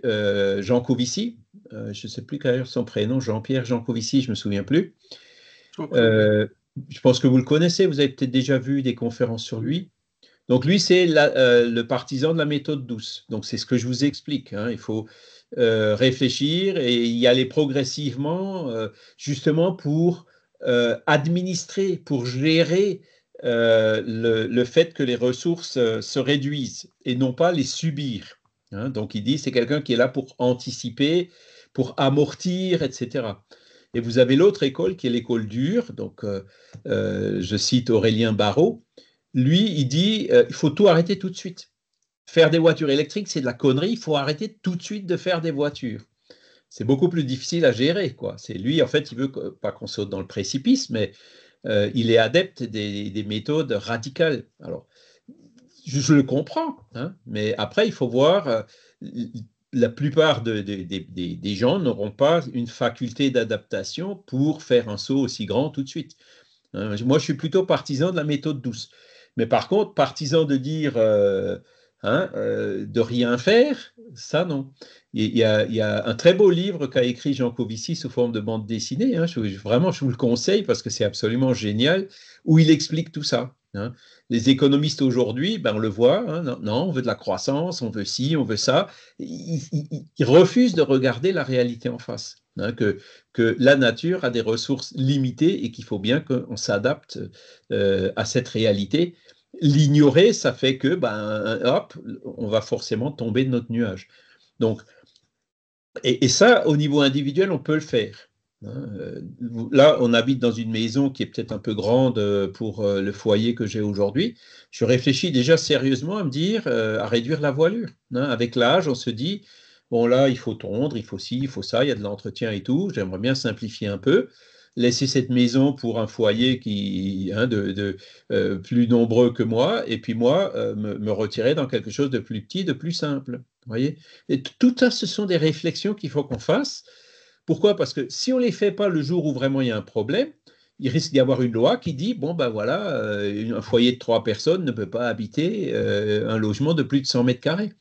Jean Covici. je ne sais plus quel est son prénom, Jean-Pierre Jean Covici, je ne me souviens plus je pense que vous le connaissez, vous avez peut-être déjà vu des conférences sur lui. Donc lui, c'est euh, le partisan de la méthode douce. Donc c'est ce que je vous explique. Hein. Il faut euh, réfléchir et y aller progressivement, euh, justement pour administrer, pour gérer le, fait que les ressources se réduisent et non pas les subir. Hein. Donc il dit, c'est quelqu'un qui est là pour anticiper, pour amortir, etc. Et vous avez l'autre école qui est l'école dure. Donc, euh, euh, je cite Aurélien Barrault. Lui, il dit euh, il faut tout arrêter tout de suite. Faire des voitures électriques, c'est de la connerie. Il faut arrêter tout de suite de faire des voitures. C'est beaucoup plus difficile à gérer, quoi. C'est lui, en fait, il veut pas qu'on saute dans le précipice, mais il est adepte des, méthodes radicales. Alors, je, le comprends, hein, mais après, il faut voir la plupart des gens n'auront pas une faculté d'adaptation pour faire un saut aussi grand tout de suite. Hein, moi, je suis plutôt partisan de la méthode douce. Mais par contre, partisan de dire euh, Hein, euh, de rien faire, ça non. Il y, a, un très beau livre qu'a écrit Jean Covici sous forme de bande dessinée, hein. vraiment je vous le conseille parce que c'est absolument génial, où il explique tout ça. Hein. Les économistes aujourd'hui, ben, on le voit, non, on veut de la croissance, on veut ci, on veut ça, ils, refusent de regarder la réalité en face. que, la nature a des ressources limitées et qu'il faut bien qu'on s'adapte euh, à cette réalité. L'ignorer, ça fait que, ben, hop, on va forcément tomber de notre nuage. Donc, et, et ça, au niveau individuel, on peut le faire. Hein. Euh, là, on habite dans une maison qui est peut-être un peu grande euh, pour euh, le foyer que j'ai aujourd'hui. Je réfléchis déjà sérieusement à me dire, à réduire la voilure. Hein. Avec l'âge, on se dit, bon là, il faut tondre, il faut ci, il faut ça, il y a de l'entretien et tout, j'aimerais bien simplifier un peu laisser cette maison pour un foyer qui hein, de, euh, plus nombreux que moi, et puis moi euh, me, retirer dans quelque chose de plus petit, de plus simple. Voyez et tout ça, ce sont des réflexions qu'il faut qu'on fasse. Pourquoi Parce que si on les fait pas le jour où vraiment il y a un problème, il risque d'y avoir une loi qui dit bon ben voilà, euh, un foyer de trois personnes ne peut pas habiter un logement de plus de 100 mètres carrés.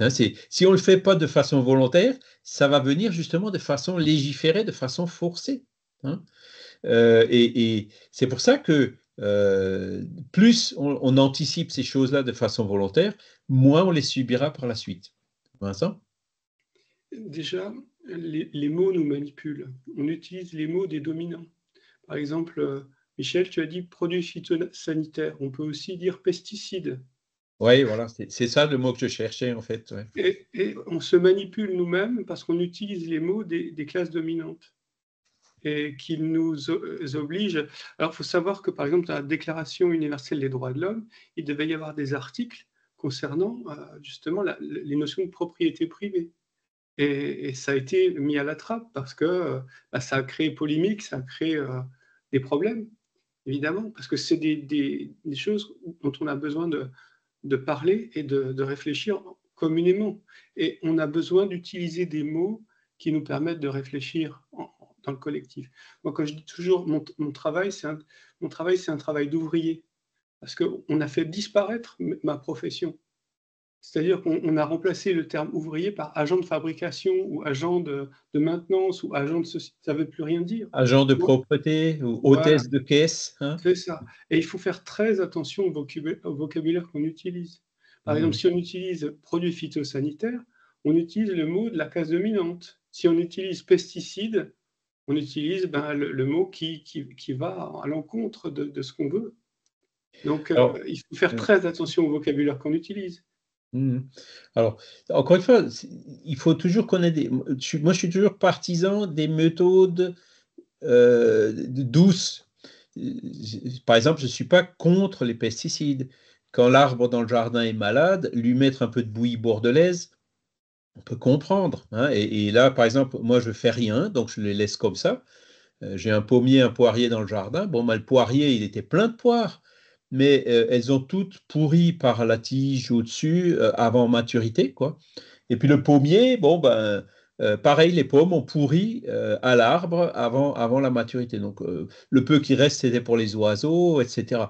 Hein, si on ne le fait pas de façon volontaire, ça va venir justement de façon légiférée, de façon forcée. Hein. Euh, et, c'est pour ça que euh, plus on, anticipe ces choses-là de façon volontaire, moins on les subira par la suite. Vincent Déjà, les, mots nous manipulent. On utilise les mots des dominants. Par exemple, euh, Michel, tu as dit produit phytosanitaire On peut aussi dire pesticides. Oui, voilà, c'est ça le mot que je cherchais en fait. Et, on se manipule nous-mêmes parce qu'on utilise les mots des classes dominantes et qui nous euh, oblige. Alors, il faut savoir que, par exemple, dans la Déclaration universelle des droits de l'homme, il devait y avoir des articles concernant euh, justement les notions de propriété privée. Et, ça a été mis à la trappe parce que euh, bah, ça a créé polémique, ça a créé des problèmes, évidemment, parce que c'est des, choses dont on a besoin de, de parler et de, de réfléchir communément. Et on a besoin d'utiliser des mots qui nous permettent de réfléchir en, dans le collectif. Moi, quand je dis toujours, mon, travail, c'est un, travail, d'ouvrier. Parce qu'on a fait disparaître ma profession. C'est-à-dire qu'on a remplacé le terme ouvrier par agent de fabrication ou agent de, maintenance ou agent de société. Ça ne veut plus rien dire. Agent de propreté ou hôtesse de caisse. Hein. C'est ça. Et il faut faire très attention au, vocabulaire, qu'on utilise. Par mmh. exemple, si on utilise produit phytosanitaire, on utilise le mot de la case dominante. Si on utilise pesticides, on utilise ben, le, mot qui, va à l'encontre de, ce qu'on veut. Donc, euh, il faut faire euh, très attention au vocabulaire qu'on utilise. Mhm. Alors, encore une fois, il faut toujours connaître des. Moi, je suis toujours partisan des méthodes euh, douces. Par exemple, je ne suis pas contre les pesticides. Quand l'arbre dans le jardin est malade, lui mettre un peu de bouillie bordelaise, on peut comprendre. Hein, et, là, par exemple, moi, je fais rien, donc je les laisse comme ça. Euh, j'ai un pommier, un poirier dans le jardin. Bon, mal bah, le poirier, il était plein de poires, mais euh, elles ont toutes pourri par la tige au-dessus euh, avant maturité, quoi. Et puis le pommier, bon, ben, pareil, les pommes ont pourri à l'arbre avant, avant la maturité. Donc, le peu qui reste, c'était pour les oiseaux, etc.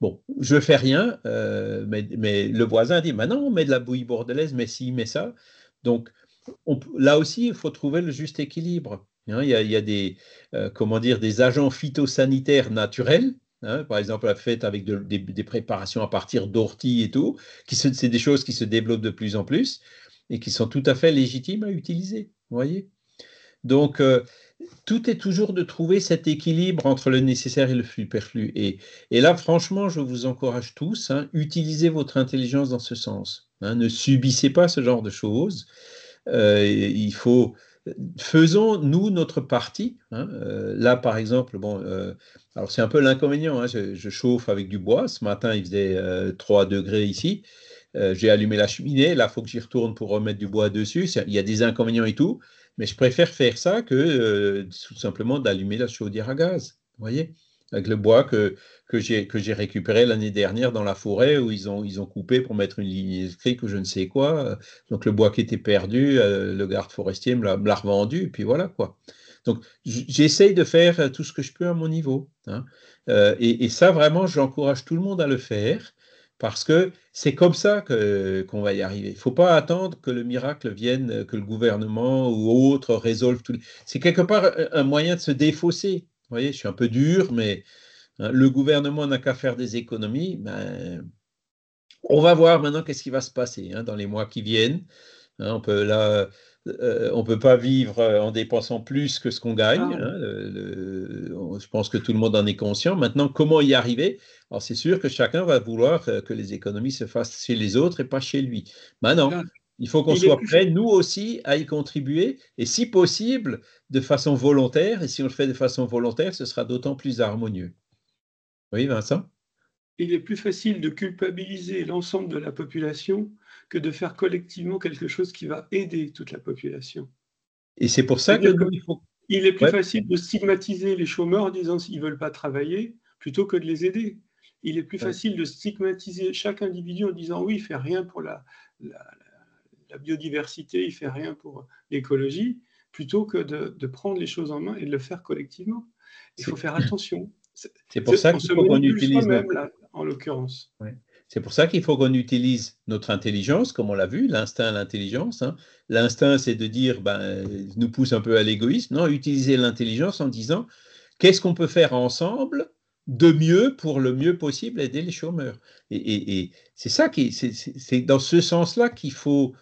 Bon, je fais rien, mais, le voisin dit, "Mais bah non, on met de la bouillie bordelaise, mais si, met ça. Donc, là aussi, il faut trouver le juste équilibre. Hein. il, y a, des, euh, comment dire, des agents phytosanitaires naturels, hein. par exemple la fête avec des, préparations à partir d'orties et tout, qui c'est des choses qui se développent de plus en plus et qui sont tout à fait légitimes à utiliser. Voyez. Donc euh, tout est toujours de trouver cet équilibre entre le nécessaire et le superflu. Et, là, franchement, je vous encourage tous, à hein, utilisez votre intelligence dans ce sens. Hein, ne subissez pas ce genre de choses. Euh, il faut faisons nous notre partie. Hein. Euh, là, par exemple, bon, euh, alors c'est un peu l'inconvénient. Hein, je, chauffe avec du bois. Ce matin, il faisait 3 degrés ici. J'ai allumé la cheminée. Là, il faut que j'y retourne pour remettre du bois dessus. Il y a des inconvénients et tout, mais je préfère faire ça que tout simplement d'allumer la chaudière à gaz. Vous voyez avec le bois que, que j'ai récupéré l'année dernière dans la forêt où ils ont, ils ont coupé pour mettre une ligne électrique ou je ne sais quoi. Donc le bois qui était perdu, euh, le garde forestier me l'a revendu, et puis voilà quoi. Donc j'essaye de faire euh, tout ce que je peux à mon niveau. Hein. Euh, et, ça, vraiment, j'encourage tout le monde à le faire parce que c'est comme ça qu'on va y arriver. Il ne faut pas attendre que le miracle vienne, que le gouvernement ou autre résolve tout. C'est quelque part un moyen de se défausser. Vous voyez, je suis un peu dur, mais hein, le gouvernement n'a qu'à faire des économies. Ben, on va voir maintenant qu'est-ce qui va se passer hein, dans les mois qui viennent. Hein, on peut là, euh, on peut pas vivre euh, en dépensant plus que ce qu'on gagne. Ah. je pense que tout le monde en est conscient. Maintenant, comment y arriver Alors, c'est sûr que chacun va vouloir euh, que les économies se fassent chez les autres et pas chez lui. Maintenant, il faut qu'on soit prêt, nous aussi, à y contribuer, et si possible, de façon volontaire. Et si on le fait de façon volontaire, ce sera d'autant plus harmonieux. Oui, Vincent Il est plus facile de culpabiliser l'ensemble de la population que de faire collectivement quelque chose qui va aider toute la population. Et c'est pour ça que, il est plus facile de stigmatiser les chômeurs en disant qu'ils ne veulent pas travailler plutôt que de les aider. Il est plus facile de stigmatiser chaque individu en disant oui, il ne fait rien pour la la biodiversité, il ne fait rien pour l'écologie, plutôt que de, prendre les choses en main et de le faire collectivement. Il faut faire attention. C'est pour ça qu'on utilise en l'occurrence. C'est pour ça qu'il faut qu'on utilise notre intelligence, comme on l'a vu, l'instinct, l'intelligence. Hein. L'instinct, c'est de dire, ben, euh, nous pousse un peu à l'égoïsme. Non, utiliser l'intelligence en disant, qu'est-ce qu'on peut faire ensemble de mieux pour le mieux possible aider les chômeurs. Et, et c'est ça qui, c'est dans ce sens-là qu'il faut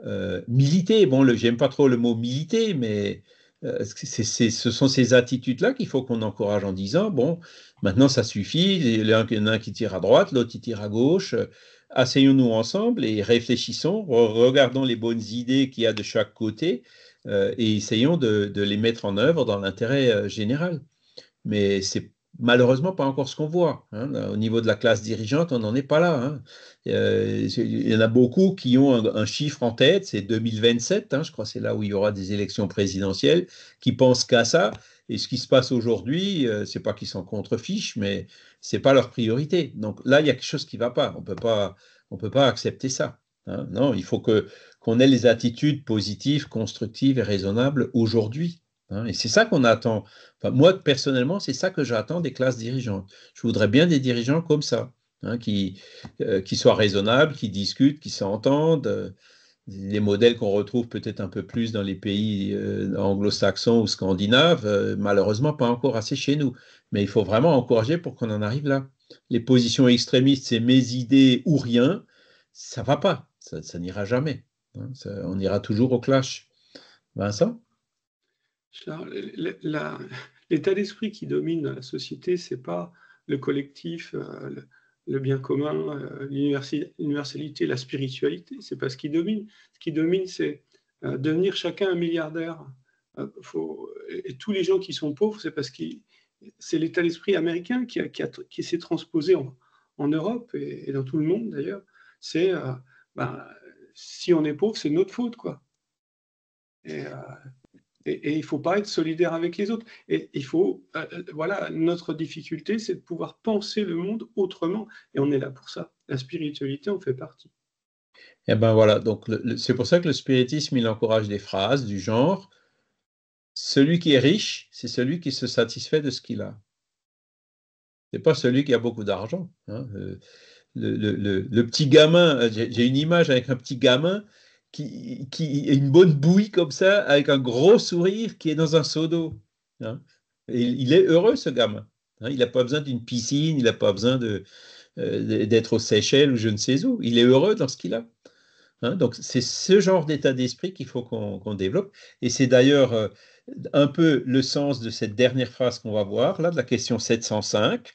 euh, militer. Bon, j'aime pas trop le mot militer, mais euh, ce sont ces attitudes-là qu'il faut qu'on encourage en disant, bon, maintenant ça suffit, il y en a un qui tire à droite, l'autre qui tire à gauche, euh, asseyons-nous ensemble et réfléchissons, regardons les bonnes idées qu'il y a de chaque côté et essayons de, les mettre en œuvre dans l'intérêt général. Mais c'est malheureusement pas encore ce qu'on voit. Hein. Au niveau de la classe dirigeante, on n'en est pas là. Hein. Euh, il y en a beaucoup qui ont un, chiffre en tête, c'est 2027, hein. je crois que c'est là où il y aura des élections présidentielles, qui pensent qu'à ça. Et ce qui se passe aujourd'hui, ce euh, c'est pas qu'ils s'en contrefichent, mais c'est pas leur priorité. Donc là, il y a quelque chose qui ne va pas. On peut pas, on peut pas accepter ça. Non, il faut que qu'on ait les attitudes positives, constructives et raisonnables aujourd'hui. Hein, et c'est ça qu'on attend. moi, personnellement, c'est ça que j'attends des classes dirigeantes. Je voudrais bien des dirigeants comme ça, hein, qui, euh, qui, soient raisonnables, qui discutent, qui s'entendent. Euh, les modèles qu'on retrouve peut-être un peu plus dans les pays euh, anglo-saxons ou scandinaves, malheureusement pas encore assez chez nous. Mais il faut vraiment encourager pour qu'on en arrive là. Les positions extrémistes, c'est mes idées ou rien, ça va pas, ça, n'ira jamais. Hein. on ira toujours au clash. Vincent L'état d'esprit qui domine la société, c'est pas le collectif, euh, le, bien commun, euh, l'universalité, la spiritualité, n'est pas ce qui domine. Ce qui domine, c'est euh, devenir chacun un milliardaire. et tous les gens qui sont pauvres, c'est parce que c'est l'état d'esprit américain qui, s'est transposé en, Europe et, dans tout le monde d'ailleurs. C'est ben, si on est pauvre, c'est notre faute, quoi. Et, et, il ne faut pas être solidaire avec les autres. Et il faut, euh, euh, voilà, notre difficulté, c'est de pouvoir penser le monde autrement. Et on est là pour ça. La spiritualité en fait partie. Et eh ben voilà, donc c'est pour ça que le spiritisme, il encourage des phrases du genre celui qui est riche, c'est celui qui se satisfait de ce qu'il a. n'est pas celui qui a beaucoup d'argent. Hein. Euh, le, petit gamin, j'ai une image avec un petit gamin qui, qui une bonne bouille comme ça, avec un gros sourire, qui est dans un seau d'eau. Hein. Il est heureux, ce gamin. Hein. Il n'a pas besoin d'une piscine, il n'a pas besoin de, euh, d'être aux Seychelles ou je ne sais où. Il est heureux dans ce qu'il a. Hein. donc, c'est ce genre d'état d'esprit qu'il faut qu'on, développe. Et c'est d'ailleurs euh, un peu le sens de cette dernière phrase qu'on va voir, là, de la question 705.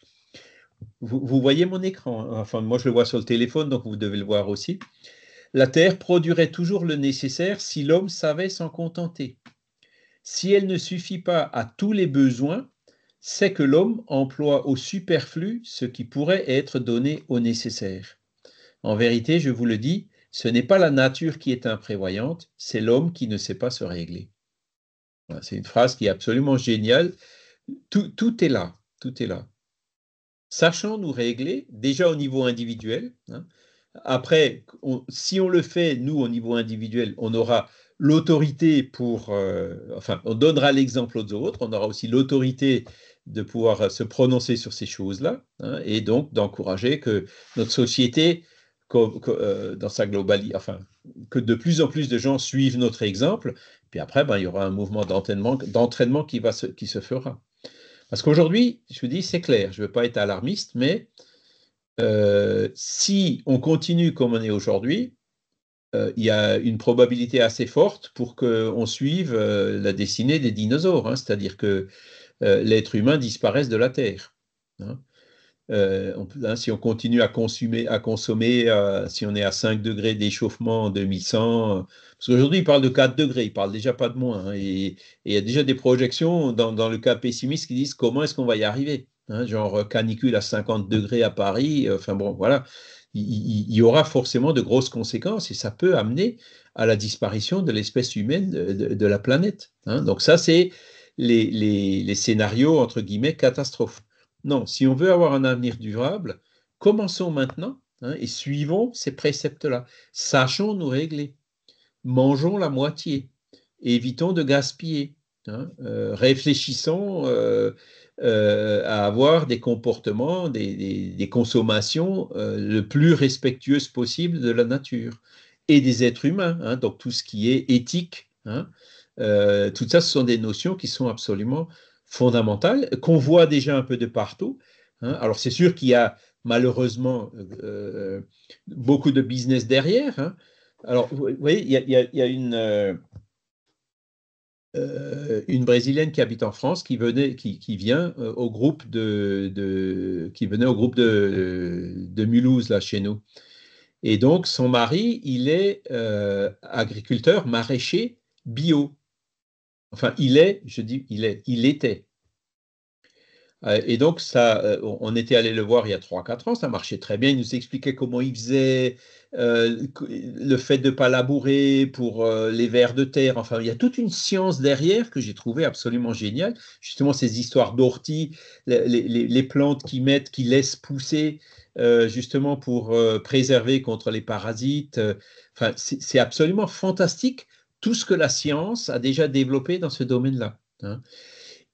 Vous, vous voyez mon écran, enfin moi je le vois sur le téléphone, donc vous devez le voir aussi. La terre produirait toujours le nécessaire si l'homme savait s'en contenter. Si elle ne suffit pas à tous les besoins, c'est que l'homme emploie au superflu ce qui pourrait être donné au nécessaire. En vérité, je vous le dis, ce n'est pas la nature qui est imprévoyante, c'est l'homme qui ne sait pas se régler. C'est une phrase qui est absolument géniale. Tout, est là, tout est là. Sachant nous régler, déjà au niveau individuel, hein, après, si on le fait, nous, au niveau individuel, on aura l'autorité pour, euh, enfin, on donnera l'exemple aux autres, on aura aussi l'autorité de pouvoir euh, se prononcer sur ces choses-là, hein, et donc d'encourager que notre société, euh, dans sa globalité, enfin, que de plus en plus de gens suivent notre exemple, puis après, ben, il y aura un mouvement d'entraînement qui, se, qui se fera. Parce qu'aujourd'hui, je vous dis, c'est clair, je ne veux pas être alarmiste, mais euh, si on continue comme on est aujourd'hui, euh, il y a une probabilité assez forte pour qu'on suive euh, la destinée des dinosaures, hein. c'est-à-dire que l'être humain disparaisse de la Terre. Hein. Hein, si on continue à consommer, si on est à 5 degrés d'échauffement en 2100, parce qu'aujourd'hui, il parle de 4 degrés, il parle déjà pas de moins. et, il y a déjà des projections dans le cas pessimiste qui disent comment est-ce qu'on va y arriver. Hein, genre euh, canicule à 50 degrés à Paris, euh, enfin bon, voilà, il, y aura forcément de grosses conséquences et ça peut amener à la disparition de l'espèce humaine euh, de, la planète. Hein. Donc ça, c'est les, scénarios, entre guillemets, catastrophes. Non, si on veut avoir un avenir durable, commençons maintenant hein, et suivons ces préceptes-là. Sachons nous régler. Mangeons la moitié. Évitons de gaspiller. réfléchissons. Euh, à avoir des comportements, des, consommations euh, le plus respectueuses possible de la nature et des êtres humains, hein, donc tout ce qui est éthique. Hein. Euh, tout ça, ce sont des notions qui sont absolument fondamentales, qu'on voit déjà un peu de partout. Hein. Alors c'est sûr qu'il y a malheureusement beaucoup de business derrière. Alors vous voyez, il il y a une euh, une Brésilienne qui habite en France, qui venait, qui, vient euh, au groupe de, qui venait au groupe de, Mulhouse là chez nous. Et donc son mari, il est euh, agriculteur maraîcher bio. Enfin, il est, je dis, il est, il était. Euh, et donc, ça, euh, on était allé le voir il y a 3-4 ans, ça marchait très bien. Il nous expliquait comment il faisait, euh, le fait de ne pas labourer pour les vers de terre. Enfin, il y a toute une science derrière que j'ai trouvé absolument géniale. Justement, ces histoires d'ortie, les, plantes qu'ils mettent, qui laissent pousser, justement pour préserver contre les parasites. Enfin, c'est absolument fantastique tout ce que la science a déjà développé dans ce domaine-là. Hein.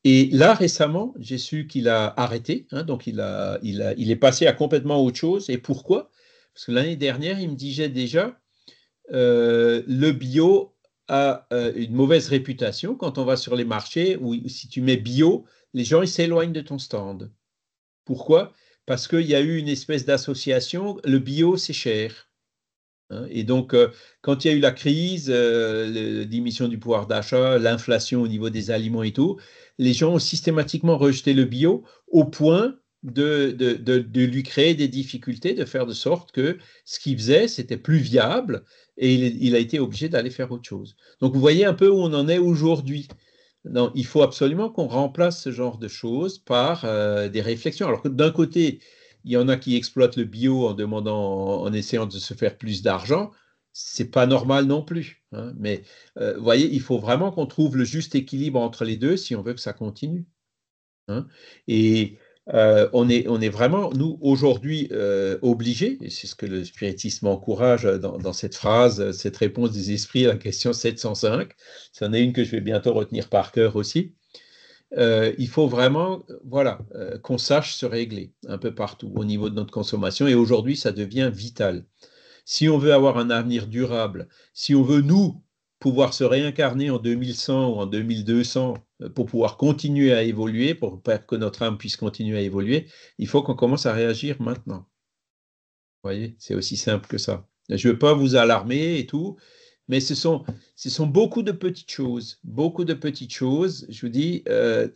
Et là, récemment, j'ai su qu'il a arrêté, hein, donc il, est passé à complètement autre chose. Et pourquoi Parce que l'année dernière, il me disait déjà, euh, le bio a euh, une mauvaise réputation quand on va sur les marchés, où si tu mets bio, les gens s'éloignent de ton stand. Pourquoi Parce qu'il y a eu une espèce d'association, le bio, c'est cher. Hein. Et donc, euh, quand il y a eu la crise, l'émission du pouvoir d'achat, l'inflation au niveau des aliments et tout, les gens ont systématiquement rejeté le bio au point de, lui créer des difficultés, de faire de sorte que ce qu'il faisait, c'était plus viable et il, a été obligé d'aller faire autre chose. Donc vous voyez un peu où on en est aujourd'hui. il faut absolument qu'on remplace ce genre de choses par euh, des réflexions. Alors que d'un côté, il y en a qui exploitent le bio en demandant, en essayant de se faire plus d'argent c'est pas normal non plus. Hein. Mais euh, vous voyez, il faut vraiment qu'on trouve le juste équilibre entre les deux si on veut que ça continue. Hein. Et euh, on, est, on est vraiment, nous, aujourd'hui, euh, obligés, et c'est ce que le spiritisme encourage dans, cette phrase, cette réponse des esprits à la question 705, c'en est une que je vais bientôt retenir par cœur aussi, il faut vraiment voilà, qu'on sache se régler un peu partout au niveau de notre consommation. Et aujourd'hui, ça devient vital si on veut avoir un avenir durable, si on veut, nous, pouvoir se réincarner en 2100 ou en 2200 euh, pour pouvoir continuer à évoluer, pour que notre âme puisse continuer à évoluer, il faut qu'on commence à réagir maintenant. Vous voyez, c'est aussi simple que ça. Je ne veux pas vous alarmer et tout, mais ce sont, ce sont beaucoup de petites choses, beaucoup de petites choses. Je vous dis, euh,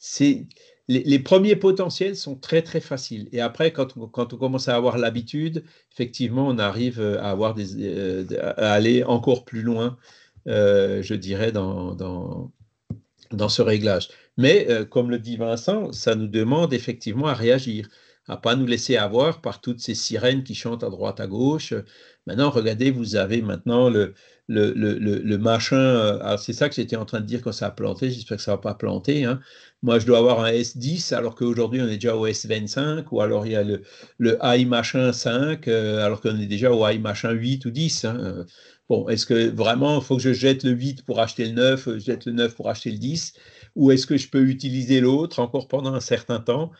c'est les, premiers potentiels sont très très faciles. Et après, quand on, commence à avoir l'habitude, effectivement, on arrive euh, à, avoir euh, aller encore plus loin, euh, je dirais, dans, dans, ce réglage. Mais comme le dit Vincent, ça nous demande effectivement à réagir à pas nous laisser avoir par toutes ces sirènes qui chantent à droite, à gauche. Maintenant, regardez, vous avez maintenant le, le, le, le, machin. Euh, c'est ça que j'étais en train de dire quand ça a planté. J'espère que ça va pas planter. Hein. Moi, je dois avoir un S10, alors qu'aujourd'hui, on est déjà au S25, ou alors il y a le, le machin 5, euh, alors qu'on est déjà au iMachin machin 8 ou 10. Hein. Bon, est-ce que vraiment, il faut que je jette le 8 pour acheter le 9, jette le 9 pour acheter le 10, ou est-ce que je peux utiliser l'autre encore pendant un certain temps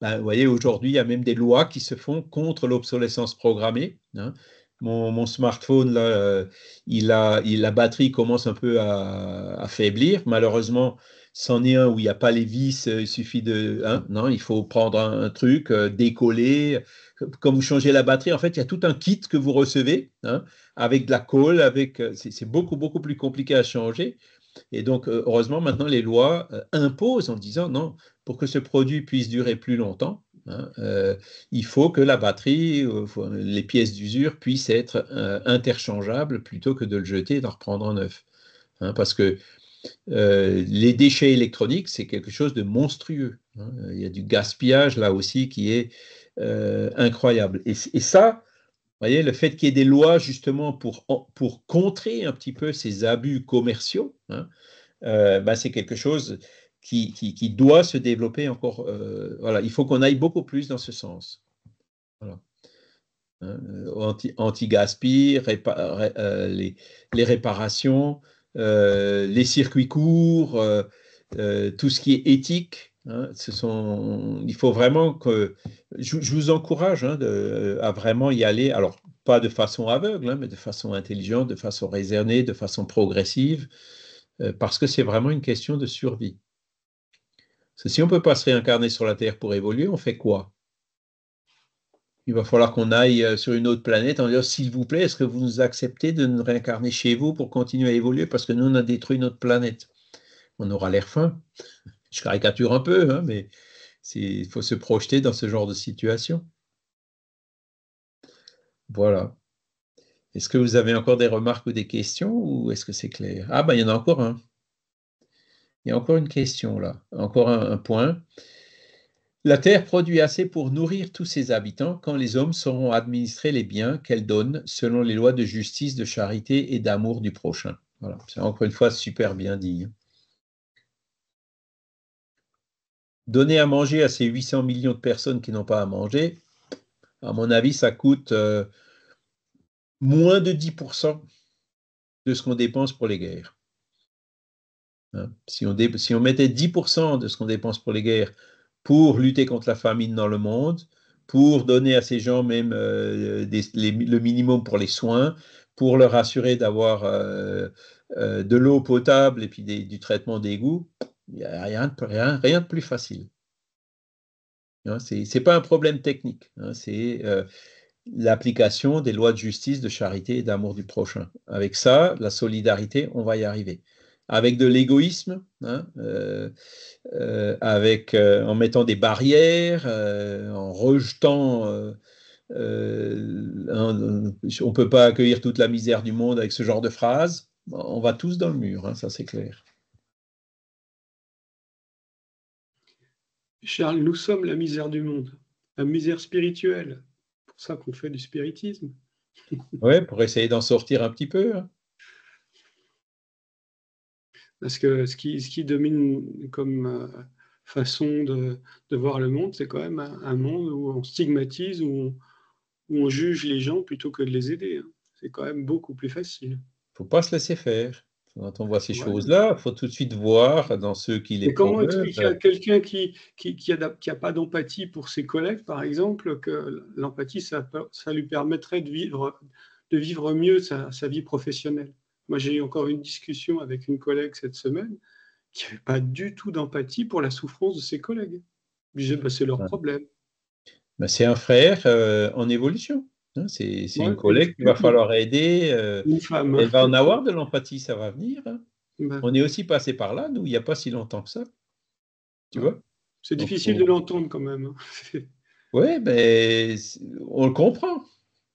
ben, Vous voyez, aujourd'hui, il y a même des lois qui se font contre l'obsolescence programmée. Hein mon, smartphone, euh, il a, la batterie commence un peu à, faiblir. Malheureusement, c'en est un où il n'y a pas les vis, euh, il suffit de. Hein, non, il faut prendre un, truc, euh, décoller. quand vous changez la batterie, en fait, il y a tout un kit que vous recevez hein, avec de la colle, avec. C'est beaucoup, beaucoup plus compliqué à changer. Et donc, heureusement, maintenant, les lois imposent en disant non, pour que ce produit puisse durer plus longtemps, Hein, euh, il faut que la batterie, euh, les pièces d'usure puissent être euh, interchangeables plutôt que de le jeter et d'en reprendre un neuf. Hein, parce que les déchets électroniques, c'est quelque chose de monstrueux. Hein. Il y a du gaspillage là aussi qui est incroyable. Et, ça, voyez, le fait qu'il y ait des lois justement pour, pour contrer un petit peu ces abus commerciaux, bah, c'est quelque chose qui, doit se développer encore. Euh, voilà, il faut qu'on aille beaucoup plus dans ce sens. Voilà. Hein, euh, Anti-gaspi, euh, les, réparations, les circuits courts, tout ce qui est éthique. Hein, ce sont, il faut vraiment que. Je, vous encourage hein, à vraiment y aller. Alors, pas de façon aveugle, mais de façon intelligente, de façon raisonnée, de façon progressive, parce que c'est vraiment une question de survie. Si on ne peut pas se réincarner sur la Terre pour évoluer, on fait quoi Il va falloir qu'on aille euh, sur une autre planète en disant, s'il vous plaît, est-ce que vous nous acceptez de nous réincarner chez vous pour continuer à évoluer Parce que nous, on a détruit notre planète. On aura l'air fin. Je caricature un peu, hein, mais il faut se projeter dans ce genre de situation. Voilà. Est-ce que vous avez encore des remarques ou des questions ou est-ce que c'est clair Ah, ben, il y en a encore un. Il y a encore une question là, encore un, point. La terre produit assez pour nourrir tous ses habitants quand les hommes sauront administrer les biens qu'elle donne selon les lois de justice, de charité et d'amour du prochain. Voilà, c'est encore une fois super bien dit. Hein. Donner à manger à ces 800 millions de personnes qui n'ont pas à manger, à mon avis, ça coûte euh, moins de 10% de ce qu'on dépense pour les guerres. Hein. Si on, mettait 10% de ce qu'on dépense pour les guerres pour lutter contre la famine dans le monde, pour donner à ces gens même euh, le minimum pour les soins, pour leur assurer d'avoir euh, euh, de l'eau potable et puis du traitement d'égouts, il n'y a rien, de plus facile. Hein, ce n'est pas un problème technique, hein, c'est l'application des lois de justice, de charité et d'amour du prochain. Avec ça, la solidarité, on va y arriver avec de l'égoïsme, hein, euh, euh, avec, euh, en mettant des barrières, en rejetant. on ne peut pas accueillir toute la misère du monde avec ce genre de phrase. On va tous dans le mur, hein, ça c'est clair. Charles, nous sommes la misère du monde, la misère spirituelle. C'est pour ça qu'on fait du spiritisme. oui, pour essayer d'en sortir un petit peu. Hein. Parce que ce qui, ce qui domine comme euh, façon de, voir le monde, c'est quand même un, monde où on stigmatise, où on, juge les gens plutôt que de les aider. Hein. C'est quand même beaucoup plus facile. Il ne faut pas se laisser faire. Quand on voit ces choses-là, il faut tout de suite voir dans ceux qui les. Mais comment expliquer à quelqu'un qui qui, a pas d'empathie pour ses collègues, par exemple, que l'empathie, ça, ça lui permettrait de vivre, mieux sa vie professionnelle moi, j'ai eu encore une discussion avec une collègue cette semaine qui n'avait pas du tout d'empathie pour la souffrance de ses collègues. Bah, c'est leur problème. Bah, c'est un frère euh, en évolution. Hein. c'est une collègue qu'il va falloir aider. Euh, une femme. Elle hein. va en avoir de l'empathie, ça va venir. Hein. Bah. On est aussi passé par là, nous, il n'y a pas si longtemps que ça. Tu vois C'est difficile de l'entendre quand même. oui, mais ben, on le comprend.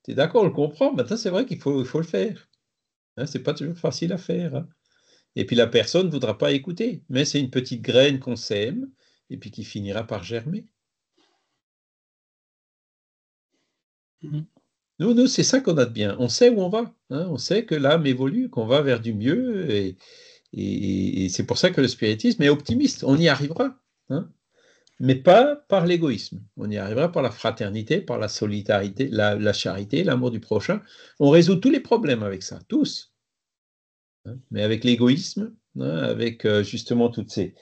Tu es d'accord, on le comprend. Maintenant, c'est vrai qu'il faut le faire. Ce hein, c'est pas toujours facile à faire. Hein. Et puis la personne ne voudra pas écouter, mais c'est une petite graine qu'on sème et puis qui finira par germer. Mm-hmm. Nous, c'est ça qu'on a de bien. On sait où on va. Hein. On sait que l'âme évolue, qu'on va vers du mieux. Et, c'est pour ça que le spiritisme est optimiste. On y arrivera mais pas par l'égoïsme. On y arrivera par la fraternité, par la solidarité, la, charité, l'amour du prochain. On résout tous les problèmes avec ça, tous. Hein, mais avec l'égoïsme, hein, avec euh, justement toutes ces,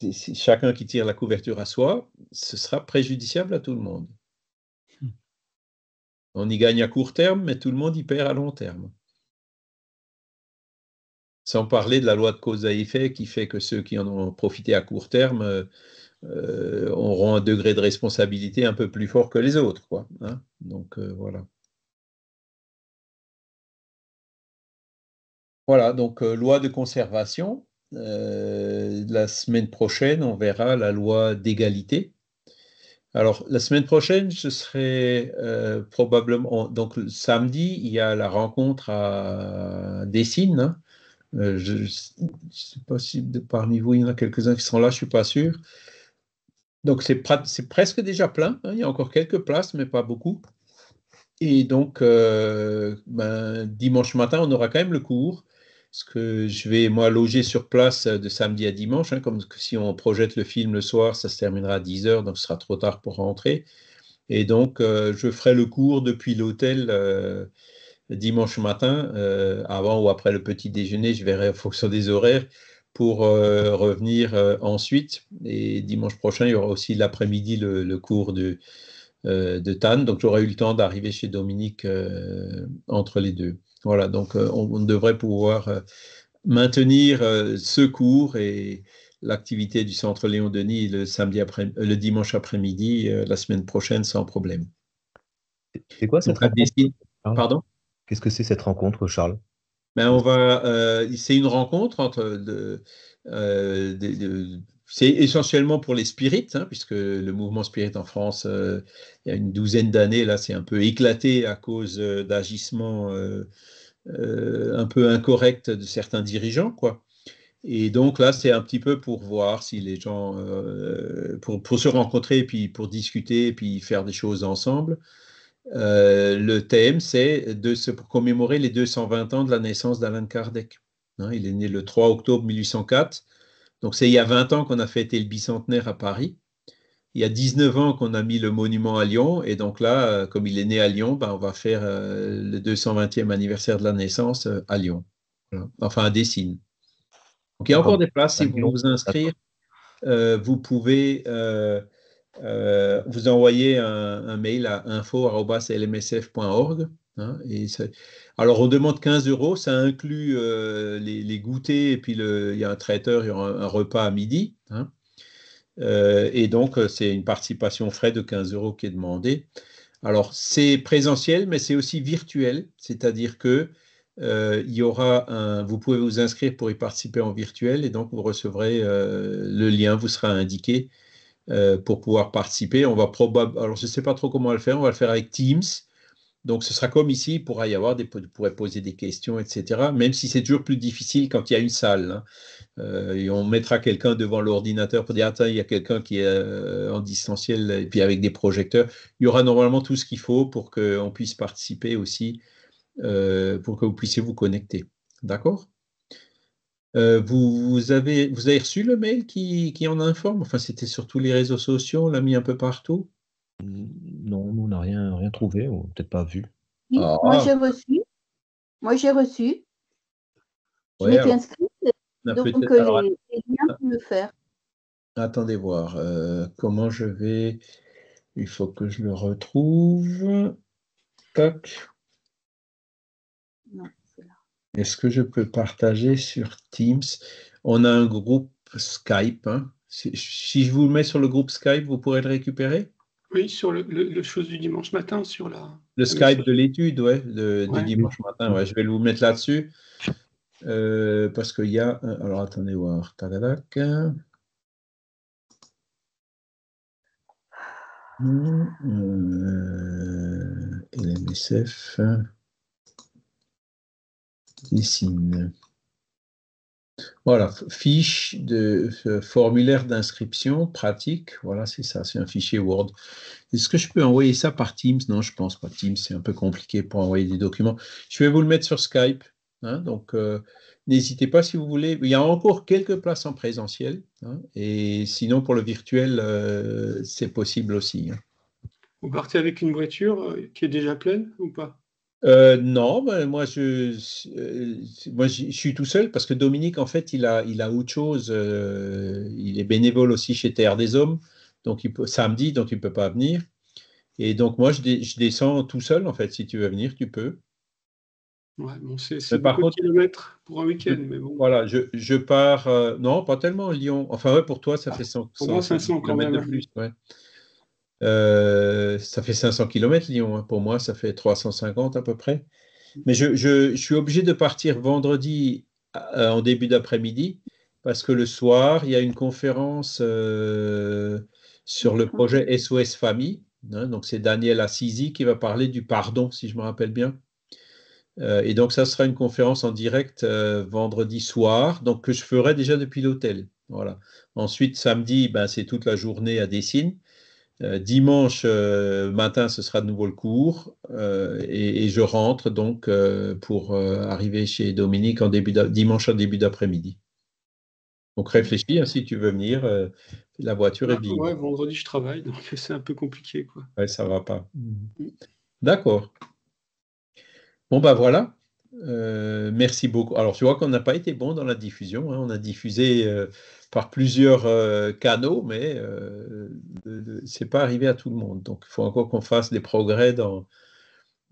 ces, chacun qui tire la couverture à soi, ce sera préjudiciable à tout le monde. On y gagne à court terme, mais tout le monde y perd à long terme. Sans parler de la loi de cause à effet qui fait que ceux qui en ont profité à court terme euh, euh, on auront un degré de responsabilité un peu plus fort que les autres. Quoi, hein. Donc euh, voilà. Voilà, donc euh, loi de conservation. la semaine prochaine, on verra la loi d'égalité. Alors, la semaine prochaine, je serai probablement. Donc, samedi, il y a la rencontre à Dessine. Hein. je ne sais pas si parmi vous, il y en a quelques-uns qui sont là, je ne suis pas sûr. Donc c'est presque déjà plein. Hein. Il y a encore quelques places, mais pas beaucoup. Et donc, euh, ben, dimanche matin, on aura quand même le cours. Parce que je vais, moi, loger sur place euh, de samedi à dimanche. Hein, comme si on projette le film le soir, ça se terminera à 10h, donc ce sera trop tard pour rentrer. Et donc, euh, je ferai le cours depuis l'hôtel dimanche matin, avant ou après le petit déjeuner. Je verrai en fonction des horaires pour euh, revenir euh, ensuite. Et dimanche prochain, il y aura aussi l'après-midi le, cours euh, de, de Donc j'aurai eu le temps d'arriver chez Dominique entre les deux. Voilà, donc on, devrait pouvoir maintenir ce cours et l'activité du centre Léon Denis le, samedi après, le dimanche après-midi la semaine prochaine sans problème. C'est quoi cette rencontre Pardon Qu'est-ce que c'est cette rencontre, Charles ben, on va, euh, c'est une rencontre entre euh, de, c'est essentiellement pour les spirites, hein, puisque le mouvement spirit en France, euh, il y a une douzaine d'années, là, c'est un peu éclaté à cause d'agissements un peu incorrects de certains dirigeants, quoi. Et donc là, c'est un petit peu pour voir si les gens, pour, pour, se rencontrer, et puis pour discuter, et puis faire des choses ensemble. Euh, le thème, c'est de se commémorer les 220 ans de la naissance d'Alan Kardec. Hein, il est né le 3 octobre 1804. Donc, c'est il y a 20 ans qu'on a fêté le bicentenaire à Paris. Il y a 19 ans qu'on a mis le monument à Lyon. Et donc là, comme il est né à Lyon, ben, on va faire euh, le 220e anniversaire de la naissance euh, à Lyon. Hein, enfin, à Dessine. Donc, il y a encore des places si vous voulez vous inscrire. vous pouvez euh, vous envoyez un, mail à info.lmsf.org. Hein, alors, on demande 15 euros, ça inclut euh, les, goûters, et puis il y a un traiteur, il y aura un, repas à midi. Hein. Euh, et donc, c'est une participation frais de 15 euros qui est demandée. Alors, c'est présentiel, mais c'est aussi virtuel, c'est-à-dire que il y aura vous pouvez vous inscrire pour y participer en virtuel, et donc vous recevrez le lien, vous sera indiqué euh, pour pouvoir participer. On va probablement, alors je ne sais pas trop comment on va le faire, on va le faire avec Teams. Donc ce sera comme ici, il pourra y avoir des, poser des questions, etc. Même si c'est toujours plus difficile quand il y a une salle. Hein. Euh, et on mettra quelqu'un devant l'ordinateur pour dire attends, ah, il y a quelqu'un qui est euh, en distanciel et puis avec des projecteurs. Il y aura normalement tout ce qu'il faut pour qu'on puisse participer aussi, pour que vous puissiez vous connecter. D'accord euh, vous, avez, reçu le mail qui, en informe Enfin, c'était sur tous les réseaux sociaux, on l'a mis un peu partout Non, nous, on n'a rien, rien trouvé, ou peut-être pas vu. Ah. Moi, j'ai reçu. Moi, j'ai reçu. Je m'étais inscrite, donc euh, les, liens pour le faire. Attendez voir, euh, comment je vais... Il faut que je le retrouve. Tac. Non. Est-ce que je peux partager sur Teams On a un groupe Skype. Hein. Si je vous le mets sur le groupe Skype, vous pourrez le récupérer Oui, sur le, le, chose du dimanche matin, sur la. Le Skype de l'étude, ouais, du dimanche matin. je vais vous mettre là-dessus. Euh, parce qu'il y a. Alors attendez voir. Hmm, euh, LMSF dessine. Voilà, fiche de formulaire d'inscription pratique. Voilà, c'est ça, c'est un fichier Word. Est-ce que je peux envoyer ça par Teams Non, je pense pas. Teams, c'est un peu compliqué pour envoyer des documents. Je vais vous le mettre sur Skype. Hein, donc, euh, n'hésitez pas si vous voulez. Il y a encore quelques places en présentiel. Hein, et sinon, pour le virtuel, euh, c'est possible aussi. Hein. Vous partez avec une voiture euh, qui est déjà pleine ou pas euh, non, ben, moi, je, euh, moi je, suis tout seul parce que Dominique, en fait, il a, il a autre chose. Euh, il est bénévole aussi chez Terre des Hommes, donc il peut, samedi, donc il ne peut pas venir. Et donc, moi, je, descends tout seul, en fait. Si tu veux venir, tu peux. Ouais, bon, c'est par contre, pour un week-end, mais bon. Voilà, je, pars, non, pas tellement, Lyon. Enfin, ouais, pour toi, ça ah, fait 100, pour 500 km de hein. plus. Euh, ça fait 500 km Lyon, hein. pour moi ça fait 350 à peu près. Mais je, suis obligé de partir vendredi euh, en début d'après-midi parce que le soir, il y a une conférence euh, sur le projet SOS Famille. Hein. donc c'est Daniel Assisi qui va parler du pardon, si je me rappelle bien. et donc ça sera une conférence en direct vendredi soir, donc que je ferai déjà depuis l'hôtel. Voilà. Ensuite, samedi, ben, c'est toute la journée à Dessine. Euh, dimanche euh, matin, ce sera de nouveau le cours euh, et, je rentre donc pour arriver chez Dominique en début dimanche en début d'après-midi. Donc réfléchis, hein, si tu veux venir, la voiture est bien ah, Ouais, vendredi je travaille, donc c'est un peu compliqué. ça va pas. Mm. D'accord. Bon, ben bah, voilà. Euh, merci beaucoup. Alors, tu vois qu'on n'a pas été bon dans la diffusion. Hein. On a diffusé euh, par plusieurs euh, canaux, mais c'est pas arrivé à tout le monde. Donc, il faut encore qu'on fasse des progrès dans,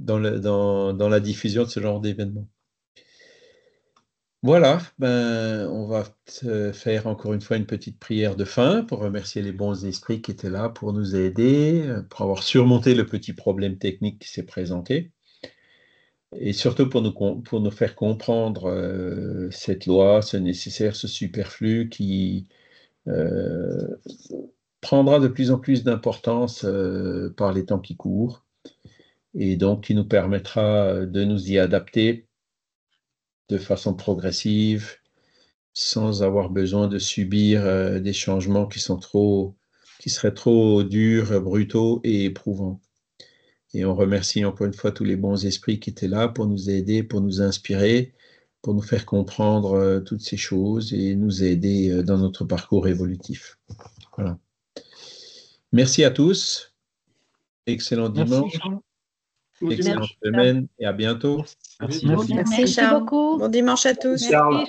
la diffusion de ce genre d'événement Voilà, ben, on va faire encore une fois une petite prière de fin pour remercier les bons esprits qui étaient là pour nous aider, pour avoir surmonté le petit problème technique qui s'est présenté et surtout pour nous, faire comprendre euh, cette loi, ce nécessaire, ce superflu qui euh, prendra de plus en plus d'importance euh, par les temps qui courent et donc qui nous permettra de nous y adapter de façon progressive sans avoir besoin de subir des changements qui sont trop qui seraient trop durs, brutaux et éprouvants. Et on remercie encore une fois tous les bons esprits qui étaient là pour nous aider, pour nous inspirer, pour nous faire comprendre euh, toutes ces choses et nous aider euh, dans notre parcours évolutif. Voilà. Merci à tous. Excellent dimanche. Excellent Excellente semaine et à bientôt. Merci, Merci. beaucoup. Bon dimanche à tous. Merci Charles.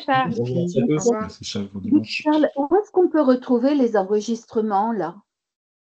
Charles, où est-ce qu'on peut retrouver les enregistrements là